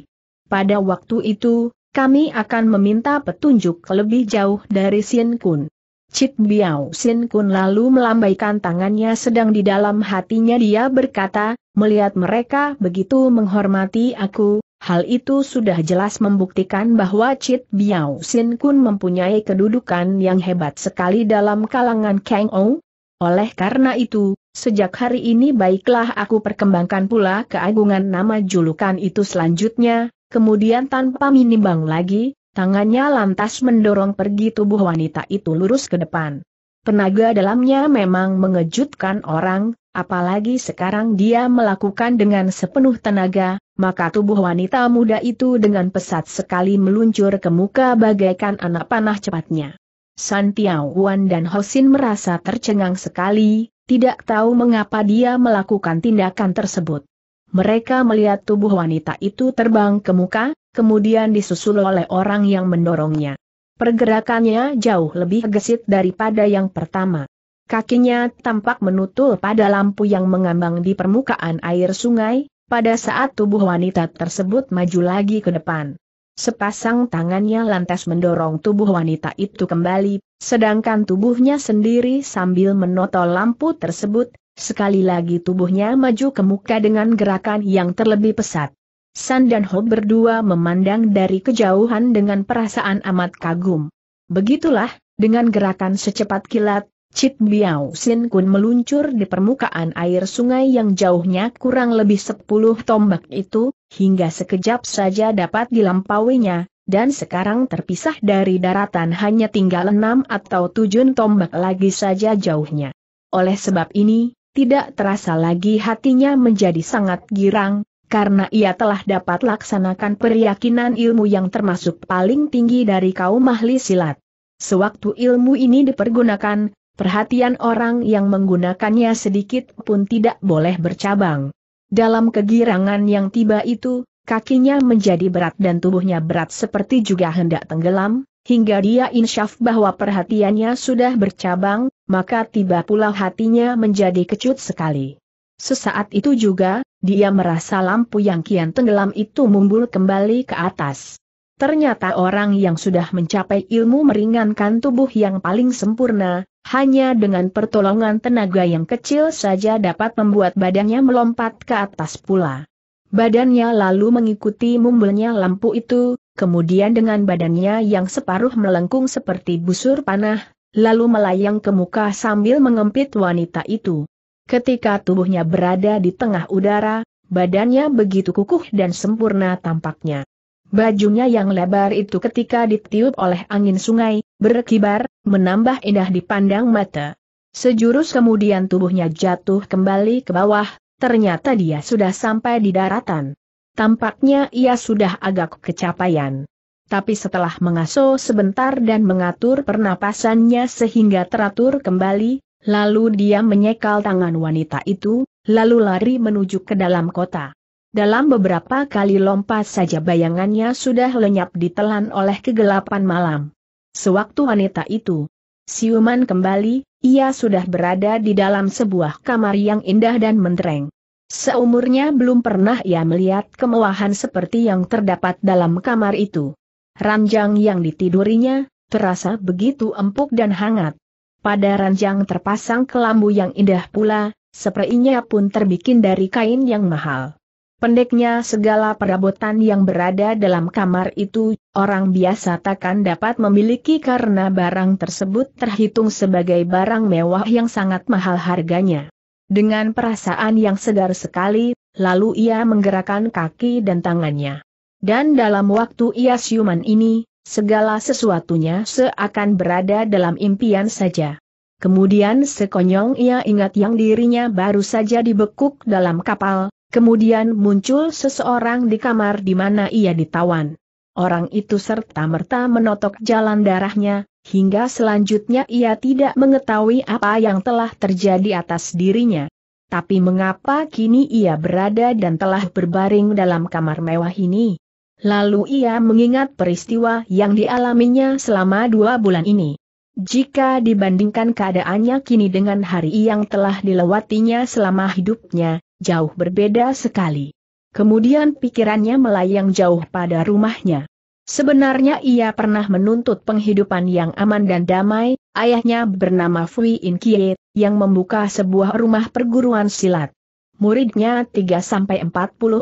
Pada waktu itu, kami akan meminta petunjuk lebih jauh dari Sin Kun. Cik Biao Sin Kun lalu melambaikan tangannya sedang di dalam hatinya dia berkata, melihat mereka begitu menghormati aku, Hal itu sudah jelas membuktikan bahwa Chit Biao Sin Kun mempunyai kedudukan yang hebat sekali dalam kalangan Kang Ou. Oleh karena itu, Sejak hari ini baiklah aku perkembangkan pula keagungan nama julukan itu selanjutnya, kemudian tanpa menimbang lagi, tangannya lantas mendorong pergi tubuh wanita itu lurus ke depan. Tenaga dalamnya memang mengejutkan orang, apalagi sekarang dia melakukan dengan sepenuh tenaga, maka tubuh wanita muda itu dengan pesat sekali meluncur ke muka bagaikan anak panah cepatnya. Santiao Wan dan Hosin merasa tercengang sekali, tidak tahu mengapa dia melakukan tindakan tersebut. Mereka melihat tubuh wanita itu terbang ke muka, kemudian disusul oleh orang yang mendorongnya. Pergerakannya jauh lebih gesit daripada yang pertama. Kakinya tampak menutul pada lampu yang mengambang di permukaan air sungai, pada saat tubuh wanita tersebut maju lagi ke depan. Sepasang tangannya lantas mendorong tubuh wanita itu kembali, sedangkan tubuhnya sendiri sambil menotol lampu tersebut, sekali lagi tubuhnya maju ke muka dengan gerakan yang terlebih pesat. San dan Ho berdua memandang dari kejauhan dengan perasaan amat kagum. Begitulah, dengan gerakan secepat kilat, Cit Biao Sin Kun meluncur di permukaan air sungai yang jauhnya kurang lebih 10 tombak itu, hingga sekejap saja dapat dilampauinya, dan sekarang terpisah dari daratan hanya tinggal enam atau tujuh tombak lagi saja jauhnya. Oleh sebab ini, tidak terasa lagi hatinya menjadi sangat girang, karena ia telah dapat laksanakan peryakinan ilmu yang termasuk paling tinggi dari kaum ahli silat. Sewaktu ilmu ini dipergunakan, perhatian orang yang menggunakannya sedikit pun tidak boleh bercabang. Dalam kegirangan yang tiba itu, kakinya menjadi berat dan tubuhnya berat seperti juga hendak tenggelam, hingga dia insyaf bahwa perhatiannya sudah bercabang, maka tiba pula hatinya menjadi kecut sekali. Sesaat itu juga, dia merasa lampu yang kian tenggelam itu mumbul kembali ke atas. Ternyata orang yang sudah mencapai ilmu meringankan tubuh yang paling sempurna, hanya dengan pertolongan tenaga yang kecil saja dapat membuat badannya melompat ke atas pula. Badannya lalu mengikuti mumbulnya lampu itu, kemudian dengan badannya yang separuh melengkung seperti busur panah, lalu melayang ke muka sambil mengempit wanita itu. Ketika tubuhnya berada di tengah udara, badannya begitu kukuh dan sempurna tampaknya. Bajunya yang lebar itu ketika ditiup oleh angin sungai, berkibar, menambah indah dipandang mata. Sejurus kemudian tubuhnya jatuh kembali ke bawah, ternyata dia sudah sampai di daratan. Tampaknya ia sudah agak kecapaian. Tapi setelah mengasuh sebentar dan mengatur pernapasannya sehingga teratur kembali, lalu dia menyekal tangan wanita itu, lalu lari menuju ke dalam kota. Dalam beberapa kali lompat saja bayangannya sudah lenyap ditelan oleh kegelapan malam. Sewaktu wanita itu siuman kembali, ia sudah berada di dalam sebuah kamar yang indah dan mentereng. Seumurnya belum pernah ia melihat kemewahan seperti yang terdapat dalam kamar itu. Ranjang yang ditidurinya, terasa begitu empuk dan hangat. Pada ranjang terpasang kelambu yang indah pula, sepertinya pun terbikin dari kain yang mahal. Pendeknya segala perabotan yang berada dalam kamar itu, orang biasa takkan dapat memiliki karena barang tersebut terhitung sebagai barang mewah yang sangat mahal harganya. Dengan perasaan yang segar sekali, lalu ia menggerakkan kaki dan tangannya. Dan dalam waktu ia siuman ini, segala sesuatunya seakan berada dalam impian saja. Kemudian sekonyong ia ingat yang dirinya baru saja dibekuk dalam kapal, Kemudian muncul seseorang di kamar di mana ia ditawan. Orang itu serta-merta menotok jalan darahnya, hingga selanjutnya ia tidak mengetahui apa yang telah terjadi atas dirinya. Tapi mengapa kini ia berada dan telah berbaring dalam kamar mewah ini? Lalu ia mengingat peristiwa yang dialaminya selama dua bulan ini. Jika dibandingkan keadaannya kini dengan hari yang telah dilewatinya selama hidupnya, jauh berbeda sekali. Kemudian pikirannya melayang jauh pada rumahnya. Sebenarnya ia pernah menuntut penghidupan yang aman dan damai, ayahnya bernama Fui In Kie, yang membuka sebuah rumah perguruan silat. Muridnya 3-40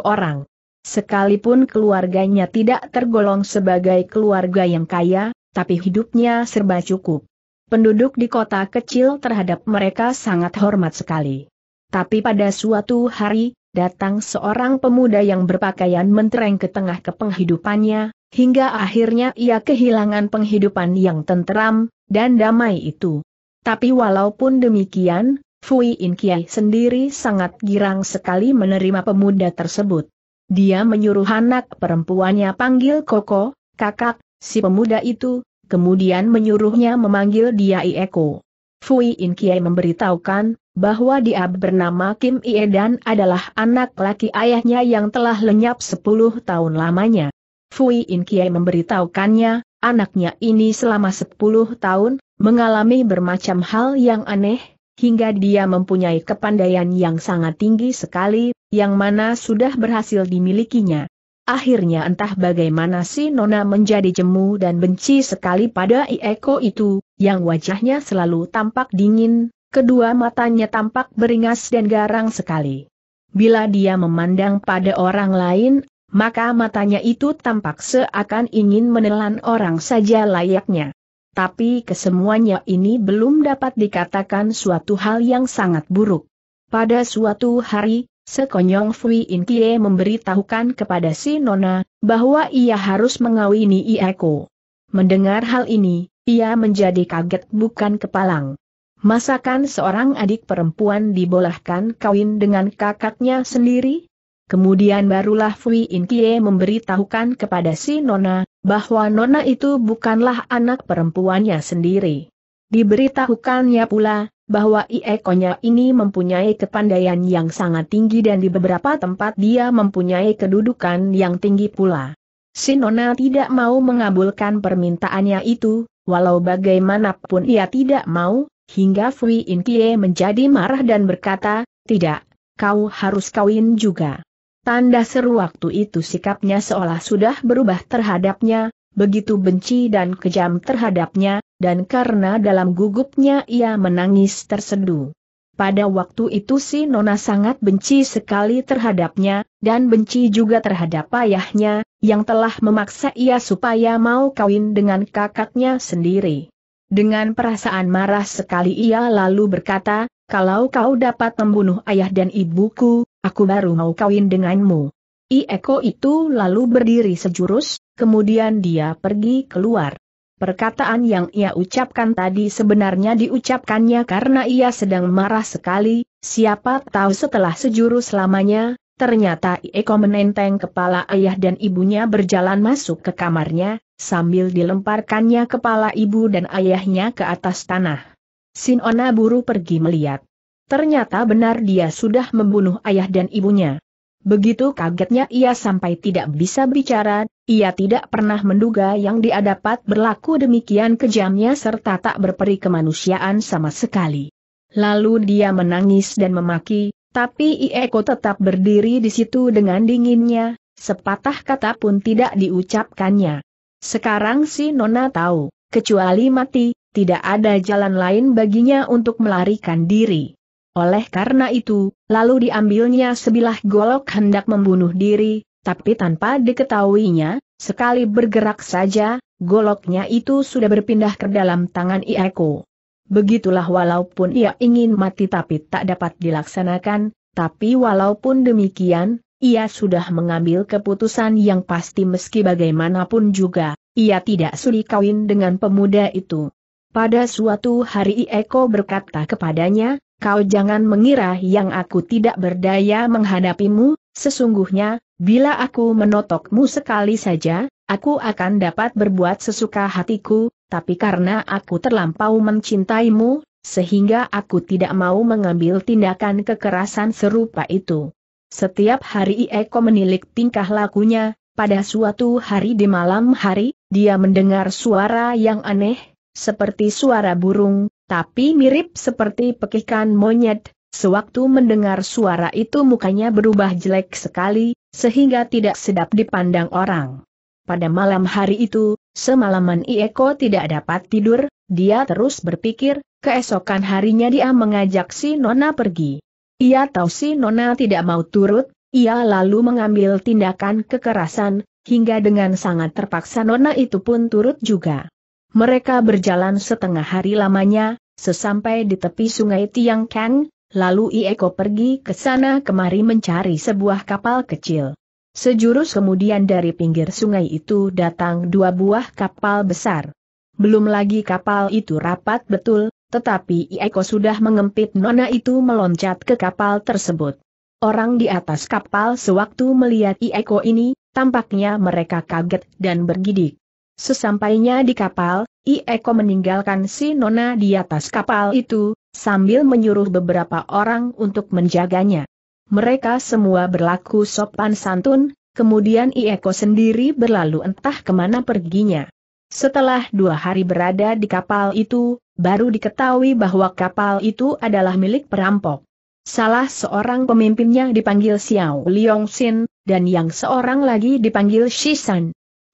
orang. Sekalipun keluarganya tidak tergolong sebagai keluarga yang kaya, tapi hidupnya serba cukup. Penduduk di kota kecil terhadap mereka sangat hormat sekali. Tapi pada suatu hari, datang seorang pemuda yang berpakaian mentereng ke tengah kepenghidupannya, hingga akhirnya ia kehilangan penghidupan yang tenteram dan damai itu. Tapi walaupun demikian, Fui In Kiai sendiri sangat girang sekali menerima pemuda tersebut. Dia menyuruh anak perempuannya panggil Koko, kakak, si pemuda itu, kemudian menyuruhnya memanggil dia Ieko. Fui In Kie memberitahukan, bahwa dia bernama Kim Ie dan adalah anak laki ayahnya yang telah lenyap 10 tahun lamanya. Fui In Kie memberitahukannya, anaknya ini selama 10 tahun, mengalami bermacam hal yang aneh, hingga dia mempunyai kepandaian yang sangat tinggi sekali, yang mana sudah berhasil dimilikinya. Akhirnya entah bagaimana si Nona menjadi jemu dan benci sekali pada Ieko itu, yang wajahnya selalu tampak dingin, kedua matanya tampak beringas dan garang sekali. Bila dia memandang pada orang lain, maka matanya itu tampak seakan ingin menelan orang saja layaknya. Tapi kesemuanya ini belum dapat dikatakan suatu hal yang sangat buruk. Pada suatu hari, Sekonyong Fui In Kie memberitahukan kepada si Nona, bahwa ia harus mengawini Ieko. Mendengar hal ini, ia menjadi kaget bukan kepalang. Masakan seorang adik perempuan dibolehkan kawin dengan kakaknya sendiri? Kemudian barulah Fui In Kie memberitahukan kepada si Nona, bahwa Nona itu bukanlah anak perempuannya sendiri. Diberitahukannya pula, bahwa Iekonya ini mempunyai kepandaian yang sangat tinggi dan di beberapa tempat dia mempunyai kedudukan yang tinggi pula. Sinona tidak mau mengabulkan permintaannya itu, walau bagaimanapun ia tidak mau, hingga Fui Intie menjadi marah dan berkata, tidak, kau harus kawin juga. Tanda seru waktu itu sikapnya seolah sudah berubah terhadapnya, begitu benci dan kejam terhadapnya, dan karena dalam gugupnya ia menangis terseduh. Pada waktu itu si Nona sangat benci sekali terhadapnya, dan benci juga terhadap ayahnya, yang telah memaksa ia supaya mau kawin dengan kakaknya sendiri. Dengan perasaan marah sekali ia lalu berkata, kalau kau dapat membunuh ayah dan ibuku, aku baru mau kawin denganmu. Ieko itu lalu berdiri sejurus, kemudian dia pergi keluar. Perkataan yang ia ucapkan tadi sebenarnya diucapkannya karena ia sedang marah sekali, siapa tahu setelah sejurus selamanya, ternyata Eko menenteng kepala ayah dan ibunya berjalan masuk ke kamarnya, sambil dilemparkannya kepala ibu dan ayahnya ke atas tanah. Sinona buru pergi melihat. Ternyata benar dia sudah membunuh ayah dan ibunya. Begitu kagetnya ia sampai tidak bisa bicara, ia tidak pernah menduga yang dia dapat berlaku demikian kejamnya serta tak berperi kemanusiaan sama sekali. Lalu dia menangis dan memaki, tapi Ieko tetap berdiri di situ dengan dinginnya, sepatah kata pun tidak diucapkannya. Sekarang si Nona tahu, kecuali mati, tidak ada jalan lain baginya untuk melarikan diri. Oleh karena itu, lalu diambilnya sebilah golok hendak membunuh diri, tapi tanpa diketahuinya, sekali bergerak saja, goloknya itu sudah berpindah ke dalam tangan Ieko. Begitulah walaupun ia ingin mati tapi tak dapat dilaksanakan, tapi walaupun demikian, ia sudah mengambil keputusan yang pasti meski bagaimanapun juga, ia tidak sudi kawin dengan pemuda itu. Pada suatu hari Ieko berkata kepadanya, kau jangan mengira yang aku tidak berdaya menghadapimu, sesungguhnya, bila aku menotokmu sekali saja, aku akan dapat berbuat sesuka hatiku, tapi karena aku terlampau mencintaimu, sehingga aku tidak mau mengambil tindakan kekerasan serupa itu. Setiap hari Eko menilik tingkah lakunya, pada suatu hari di malam hari, dia mendengar suara yang aneh, seperti suara burung, tapi mirip seperti pekikan monyet, sewaktu mendengar suara itu mukanya berubah jelek sekali, sehingga tidak sedap dipandang orang. Pada malam hari itu, semalaman Ieko tidak dapat tidur, dia terus berpikir, keesokan harinya dia mengajak si Nona pergi. Ia tahu si Nona tidak mau turut, ia lalu mengambil tindakan kekerasan, hingga dengan sangat terpaksa Nona itu pun turut juga. Mereka berjalan setengah hari lamanya, sesampai di tepi sungai Tiang Kang, lalu Ieko pergi ke sana kemari mencari sebuah kapal kecil. Sejurus kemudian dari pinggir sungai itu datang dua buah kapal besar. Belum lagi kapal itu rapat betul, tetapi Ieko sudah mengempit nona itu meloncat ke kapal tersebut. Orang di atas kapal sewaktu melihat Ieko ini, tampaknya mereka kaget dan bergidik. Sesampainya di kapal, I Eko meninggalkan si Nona di atas kapal itu, sambil menyuruh beberapa orang untuk menjaganya. Mereka semua berlaku sopan santun, kemudian I Eko sendiri berlalu entah kemana perginya. Setelah dua hari berada di kapal itu, baru diketahui bahwa kapal itu adalah milik perampok. Salah seorang pemimpinnya dipanggil Xiao Liong Xin, dan yang seorang lagi dipanggil Shi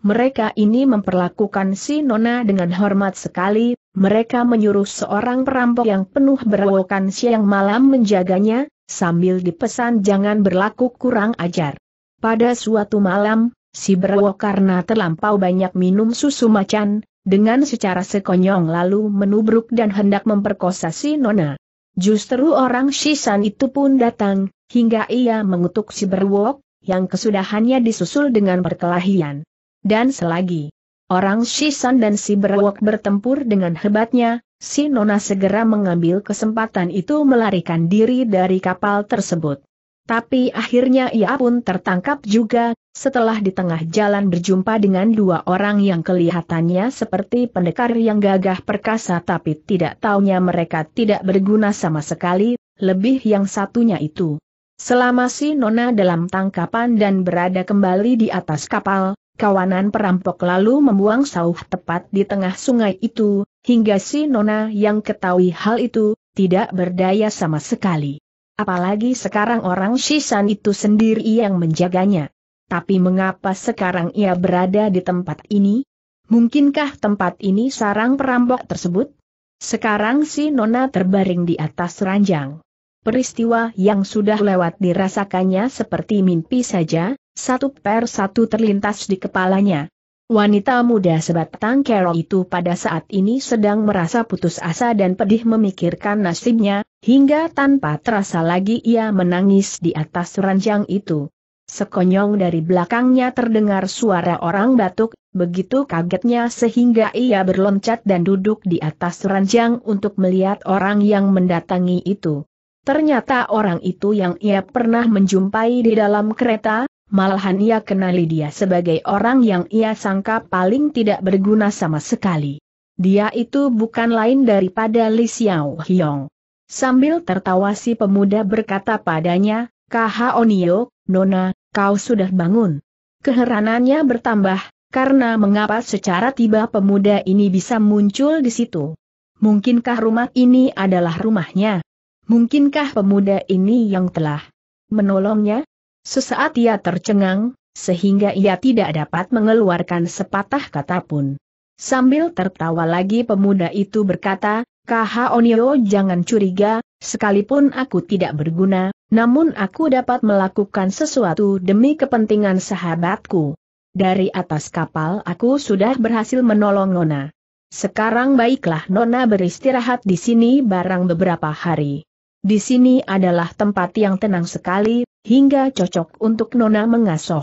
mereka ini memperlakukan si Nona dengan hormat sekali, mereka menyuruh seorang perampok yang penuh berawakan siang malam menjaganya, sambil dipesan jangan berlaku kurang ajar. Pada suatu malam, si berwok karena terlampau banyak minum susu macan, dengan secara sekonyong lalu menubruk dan hendak memperkosa si Nona. Justru orang Shisan itu pun datang, hingga ia mengutuk si berwok, yang kesudahannya disusul dengan perkelahian. Dan selagi orang Shisan dan si Berwok bertempur dengan hebatnya, si Nona segera mengambil kesempatan itu melarikan diri dari kapal tersebut. Tapi akhirnya ia pun tertangkap juga, setelah di tengah jalan berjumpa dengan dua orang yang kelihatannya seperti pendekar yang gagah perkasa tapi tidak taunya mereka tidak berguna sama sekali, lebih yang satunya itu. Selama si Nona dalam tangkapan dan berada kembali di atas kapal, kawanan perampok lalu membuang sauh tepat di tengah sungai itu, hingga si Nona yang ketahui hal itu, tidak berdaya sama sekali. Apalagi sekarang orang Shisan itu sendiri yang menjaganya. Tapi mengapa sekarang ia berada di tempat ini? Mungkinkah tempat ini sarang perampok tersebut? Sekarang si Nona terbaring di atas ranjang. Peristiwa yang sudah lewat dirasakannya seperti mimpi saja, satu per satu terlintas di kepalanya. Wanita muda sebatang kero itu pada saat ini sedang merasa putus asa dan pedih memikirkan nasibnya, hingga tanpa terasa lagi ia menangis di atas ranjang itu. Sekonyong dari belakangnya terdengar suara orang batuk, begitu kagetnya sehingga ia berloncat dan duduk di atas ranjang untuk melihat orang yang mendatangi itu. Ternyata orang itu yang ia pernah menjumpai di dalam kereta, Malahan ia kenali dia sebagai orang yang ia sangka paling tidak berguna sama sekali. Dia itu bukan lain daripada Li Xiao Hiong. Sambil tertawa si pemuda berkata padanya, Kaha Onio, Nona, kau sudah bangun. Keheranannya bertambah, karena mengapa secara tiba pemuda ini bisa muncul di situ. Mungkinkah rumah ini adalah rumahnya? Mungkinkah pemuda ini yang telah menolongnya? Sesaat ia tercengang, sehingga ia tidak dapat mengeluarkan sepatah kata pun. Sambil tertawa lagi pemuda itu berkata, Kaha Onio jangan curiga, sekalipun aku tidak berguna, namun aku dapat melakukan sesuatu demi kepentingan sahabatku. Dari atas kapal aku sudah berhasil menolong Nona. Sekarang baiklah Nona beristirahat di sini barang beberapa hari. Di sini adalah tempat yang tenang sekali, hingga cocok untuk Nona mengasuh.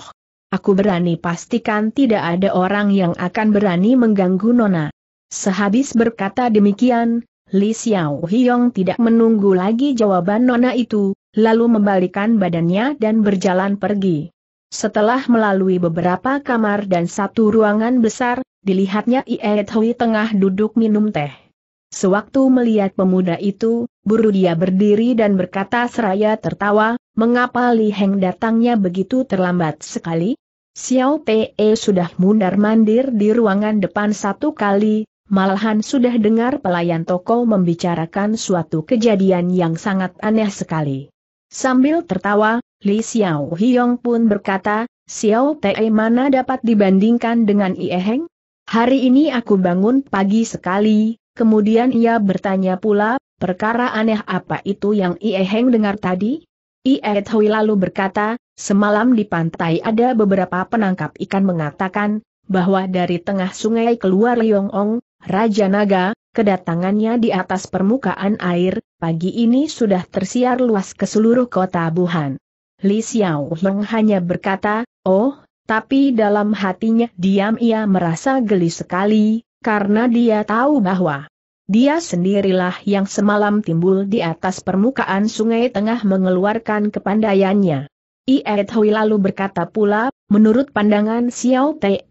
Aku berani pastikan tidak ada orang yang akan berani mengganggu Nona. Sehabis berkata demikian, Li Xiao Hiong tidak menunggu lagi jawaban Nona itu, lalu membalikan badannya dan berjalan pergi. Setelah melalui beberapa kamar dan satu ruangan besar, dilihatnya Ie Hui tengah duduk minum teh. Sewaktu melihat pemuda itu, buru dia berdiri dan berkata seraya tertawa, mengapa Li Heng datangnya begitu terlambat sekali? Xiao Pe sudah mundar-mandir di ruangan depan satu kali, malahan sudah dengar pelayan toko membicarakan suatu kejadian yang sangat aneh sekali. Sambil tertawa, Li Xiao Hiong pun berkata, Xiao Te mana dapat dibandingkan dengan Ie Heng? Hari ini aku bangun pagi sekali, Kemudian ia bertanya pula, perkara aneh apa itu yang Ie Heng dengar tadi? Ie Hui lalu berkata, semalam di pantai ada beberapa penangkap ikan mengatakan, bahwa dari tengah sungai keluar Liong Ong, Raja Naga, kedatangannya di atas permukaan air, pagi ini sudah tersiar luas ke seluruh kota Buhan. Li Xiao Heng hanya berkata, oh, tapi dalam hatinya diam ia merasa geli sekali, karena dia tahu bahwa dia sendirilah yang semalam timbul di atas permukaan sungai tengah mengeluarkan kepandaiannya. Iet Hui lalu berkata pula, menurut pandangan Xiao Te,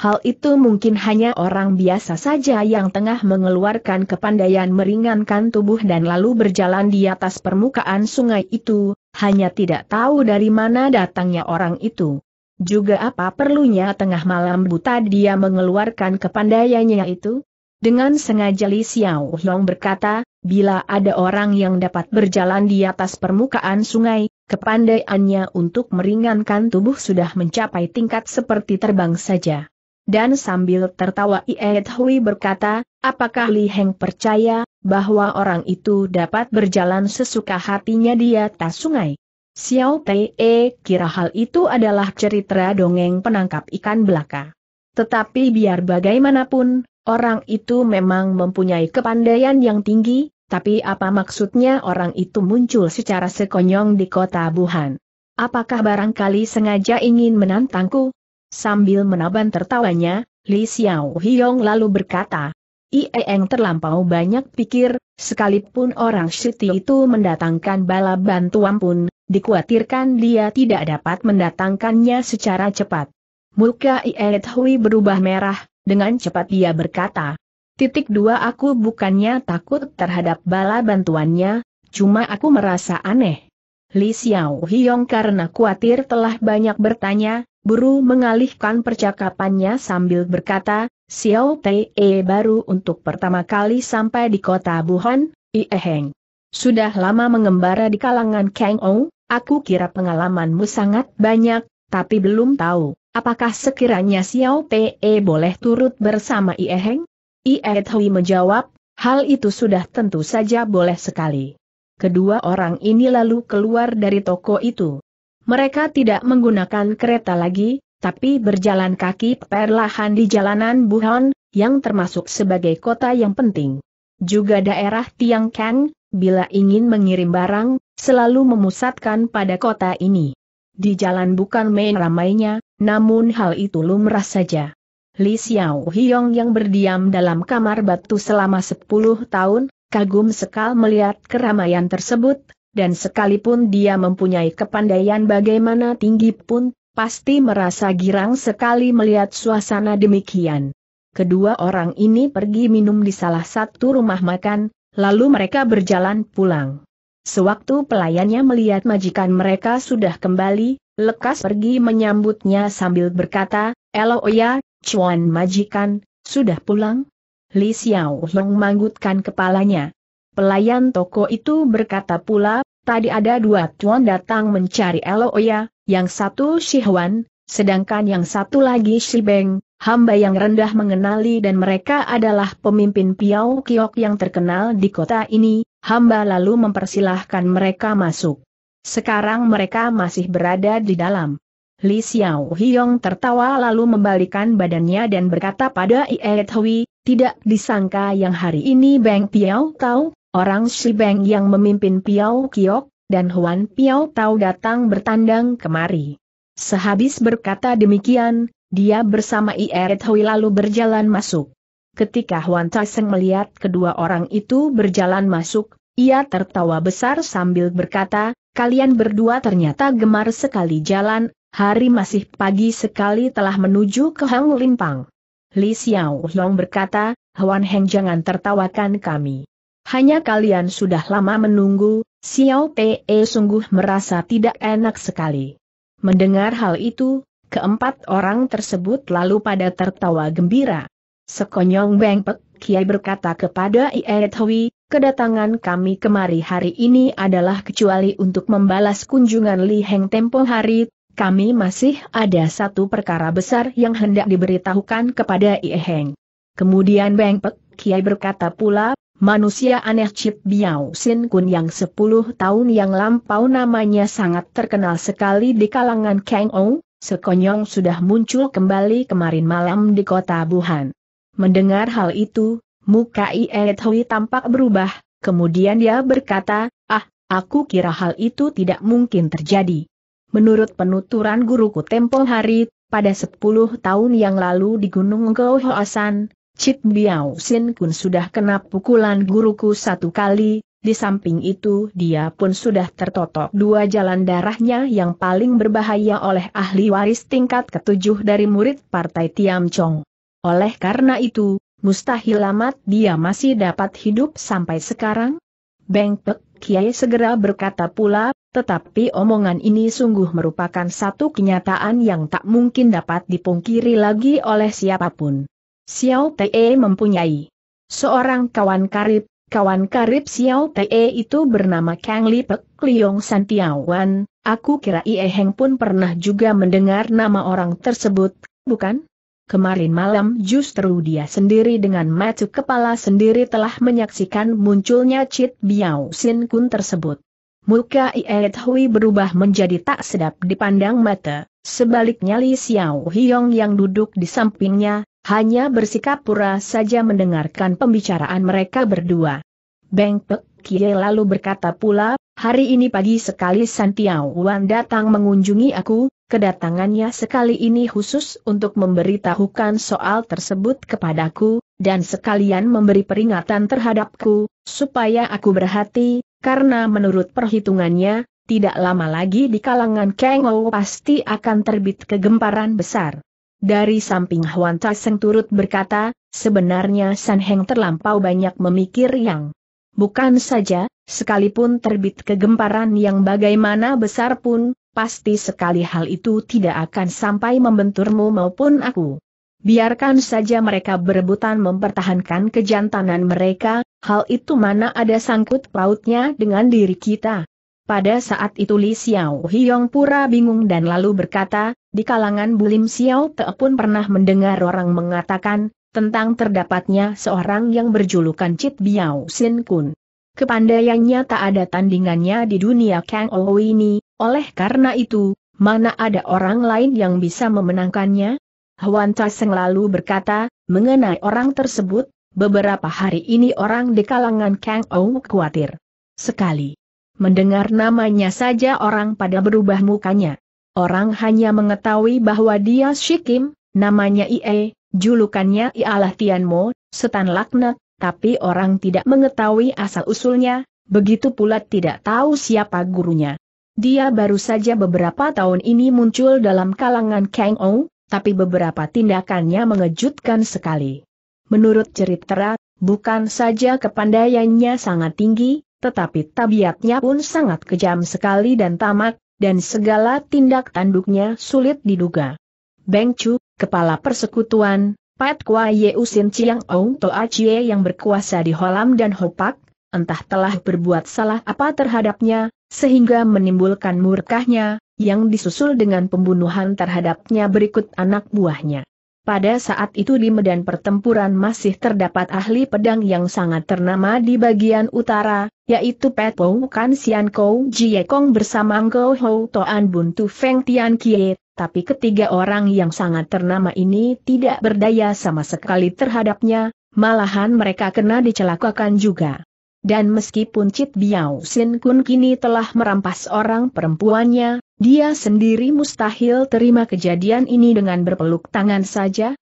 hal itu mungkin hanya orang biasa saja yang tengah mengeluarkan kepandaian meringankan tubuh dan lalu berjalan di atas permukaan sungai itu, hanya tidak tahu dari mana datangnya orang itu. Juga apa perlunya tengah malam buta dia mengeluarkan kepandaiannya itu? Dengan sengaja Li Xiao Long berkata, bila ada orang yang dapat berjalan di atas permukaan sungai, kepandaiannya untuk meringankan tubuh sudah mencapai tingkat seperti terbang saja. Dan sambil tertawa Iet Hui berkata, apakah Li Heng percaya bahwa orang itu dapat berjalan sesuka hatinya di atas sungai? Xiao Pei e eh, kira hal itu adalah cerita dongeng penangkap ikan belaka. Tetapi biar bagaimanapun, orang itu memang mempunyai kepandaian yang tinggi, tapi apa maksudnya orang itu muncul secara sekonyong di kota Wuhan? Apakah barangkali sengaja ingin menantangku? Sambil menaban tertawanya, Li Xiao Hiong lalu berkata, Ieeng terlampau banyak pikir, sekalipun orang Siti itu mendatangkan bala bantuan pun, Dikuatirkan dia tidak dapat mendatangkannya secara cepat. Muka Iet Hui berubah merah, dengan cepat dia berkata. Titik dua aku bukannya takut terhadap bala bantuannya, cuma aku merasa aneh. Li Xiao Hiong karena khawatir telah banyak bertanya, buru mengalihkan percakapannya sambil berkata, Xiao Te e baru untuk pertama kali sampai di kota Wuhan, Ieheng. Sudah lama mengembara di kalangan Kang Ong? Aku kira pengalamanmu sangat banyak, tapi belum tahu, apakah sekiranya Xiao Pe boleh turut bersama Ie Heng? Ie Hui menjawab, hal itu sudah tentu saja boleh sekali. Kedua orang ini lalu keluar dari toko itu. Mereka tidak menggunakan kereta lagi, tapi berjalan kaki perlahan di jalanan Wuhan, yang termasuk sebagai kota yang penting. Juga daerah Tiang Kang, bila ingin mengirim barang, selalu memusatkan pada kota ini. Di jalan bukan main ramainya, namun hal itu lumrah saja. Li Xiao Hiong yang berdiam dalam kamar batu selama 10 tahun, kagum sekal melihat keramaian tersebut, dan sekalipun dia mempunyai kepandaian bagaimana tinggi pun, pasti merasa girang sekali melihat suasana demikian. Kedua orang ini pergi minum di salah satu rumah makan, lalu mereka berjalan pulang. Sewaktu pelayannya melihat majikan mereka sudah kembali, lekas pergi menyambutnya sambil berkata, Elo oh ya, cuan majikan, sudah pulang? Li Xiao Long manggutkan kepalanya. Pelayan toko itu berkata pula, tadi ada dua tuan datang mencari Elo oh ya, yang satu Huan, sedangkan yang satu lagi Shi Beng, hamba yang rendah mengenali dan mereka adalah pemimpin Piau Kiok yang terkenal di kota ini, hamba lalu mempersilahkan mereka masuk. Sekarang mereka masih berada di dalam. Li Xiao Hiong tertawa lalu membalikan badannya dan berkata pada Ie Hui, tidak disangka yang hari ini Beng Piao tahu, orang si Beng yang memimpin Piao Kiok, dan Huan Piao tahu datang bertandang kemari. Sehabis berkata demikian, dia bersama Ieret Hui lalu berjalan masuk. Ketika Huan Tai melihat kedua orang itu berjalan masuk, ia tertawa besar sambil berkata, kalian berdua ternyata gemar sekali jalan, hari masih pagi sekali telah menuju ke Hang Limpang. Li Xiao Long berkata, Huan Heng jangan tertawakan kami. Hanya kalian sudah lama menunggu, Xiao Pe sungguh merasa tidak enak sekali. Mendengar hal itu, keempat orang tersebut lalu pada tertawa gembira. Sekonyong bengpek, Kiai berkata kepada Iedhui, kedatangan kami kemari hari ini adalah kecuali untuk membalas kunjungan Li Heng tempo hari, kami masih ada satu perkara besar yang hendak diberitahukan kepada Ie Heng. Kemudian bengpek, Kiai berkata pula, Manusia aneh Chip Biao Sin Kun yang 10 tahun yang lampau namanya sangat terkenal sekali di kalangan Kang Ong, sekonyong sudah muncul kembali kemarin malam di kota Wuhan. Mendengar hal itu, muka Ie Hui tampak berubah, kemudian dia berkata, ah, aku kira hal itu tidak mungkin terjadi. Menurut penuturan guruku tempo hari, pada 10 tahun yang lalu di Gunung Hoasan, Cik Biao Sin Kun sudah kena pukulan guruku satu kali, di samping itu dia pun sudah tertotok dua jalan darahnya yang paling berbahaya oleh ahli waris tingkat ketujuh dari murid partai Tiam Chong. Oleh karena itu, mustahil amat dia masih dapat hidup sampai sekarang? Beng Pek Kiai segera berkata pula, tetapi omongan ini sungguh merupakan satu kenyataan yang tak mungkin dapat dipungkiri lagi oleh siapapun. Xiao Te mempunyai seorang kawan karib Kawan karib Xiao Te itu bernama Kang Li Pek Liong Santiawan, aku kira Ie Heng pun pernah juga mendengar nama orang tersebut, bukan? Kemarin malam justru dia sendiri dengan mata kepala sendiri telah menyaksikan munculnya Cit Biao Sin Kun tersebut. Muka Iet Hui berubah menjadi tak sedap dipandang mata, sebaliknya Li Xiao Hiong yang duduk di sampingnya, hanya bersikap pura saja mendengarkan pembicaraan mereka berdua. Beng Pek Kie lalu berkata pula Hari ini pagi sekali Santiao Wan datang mengunjungi aku, kedatangannya sekali ini khusus untuk memberitahukan soal tersebut kepadaku, dan sekalian memberi peringatan terhadapku, supaya aku berhati, karena menurut perhitungannya, tidak lama lagi di kalangan Kengo pasti akan terbit kegemparan besar. Dari samping Huan Taseng turut berkata, sebenarnya San Heng terlampau banyak memikir yang bukan saja, Sekalipun terbit kegemparan yang bagaimana besar pun, pasti sekali hal itu tidak akan sampai membenturmu maupun aku. Biarkan saja mereka berebutan mempertahankan kejantanan mereka, hal itu mana ada sangkut pautnya dengan diri kita. Pada saat itu Li Xiao Hiong Pura bingung dan lalu berkata, di kalangan Bulim Xiao Te pun pernah mendengar orang mengatakan, tentang terdapatnya seorang yang berjulukan Cit Biao Sin Kun. Kepandaiannya tak ada tandingannya di dunia Kang Ou ini, oleh karena itu, mana ada orang lain yang bisa memenangkannya? Huan Taseng lalu berkata, mengenai orang tersebut, beberapa hari ini orang di kalangan Kang Ou khawatir. Sekali. Mendengar namanya saja orang pada berubah mukanya. Orang hanya mengetahui bahwa dia Shikim, namanya Ie, julukannya ialah Mo, setan laknat, tapi orang tidak mengetahui asal-usulnya, begitu pula tidak tahu siapa gurunya. Dia baru saja beberapa tahun ini muncul dalam kalangan Kang Ong, tapi beberapa tindakannya mengejutkan sekali. Menurut cerita, bukan saja kepandaiannya sangat tinggi, tetapi tabiatnya pun sangat kejam sekali dan tamak, dan segala tindak tanduknya sulit diduga. Beng Chu, kepala persekutuan, Pat Kwa Usin Chiang Ong Toa Chie yang berkuasa di Holam dan Hopak, entah telah berbuat salah apa terhadapnya, sehingga menimbulkan murkahnya, yang disusul dengan pembunuhan terhadapnya berikut anak buahnya. Pada saat itu di medan pertempuran masih terdapat ahli pedang yang sangat ternama di bagian utara, yaitu Pet Pou Kan Sian Kou Jie Kong bersama Ngou Hou Toan Bun Tu Feng Tian kiet tapi ketiga orang yang sangat ternama ini tidak berdaya sama sekali terhadapnya, malahan mereka kena dicelakakan juga. Dan meskipun Cit Biao Sin Kun kini telah merampas orang perempuannya, dia sendiri mustahil terima kejadian ini dengan berpeluk tangan saja,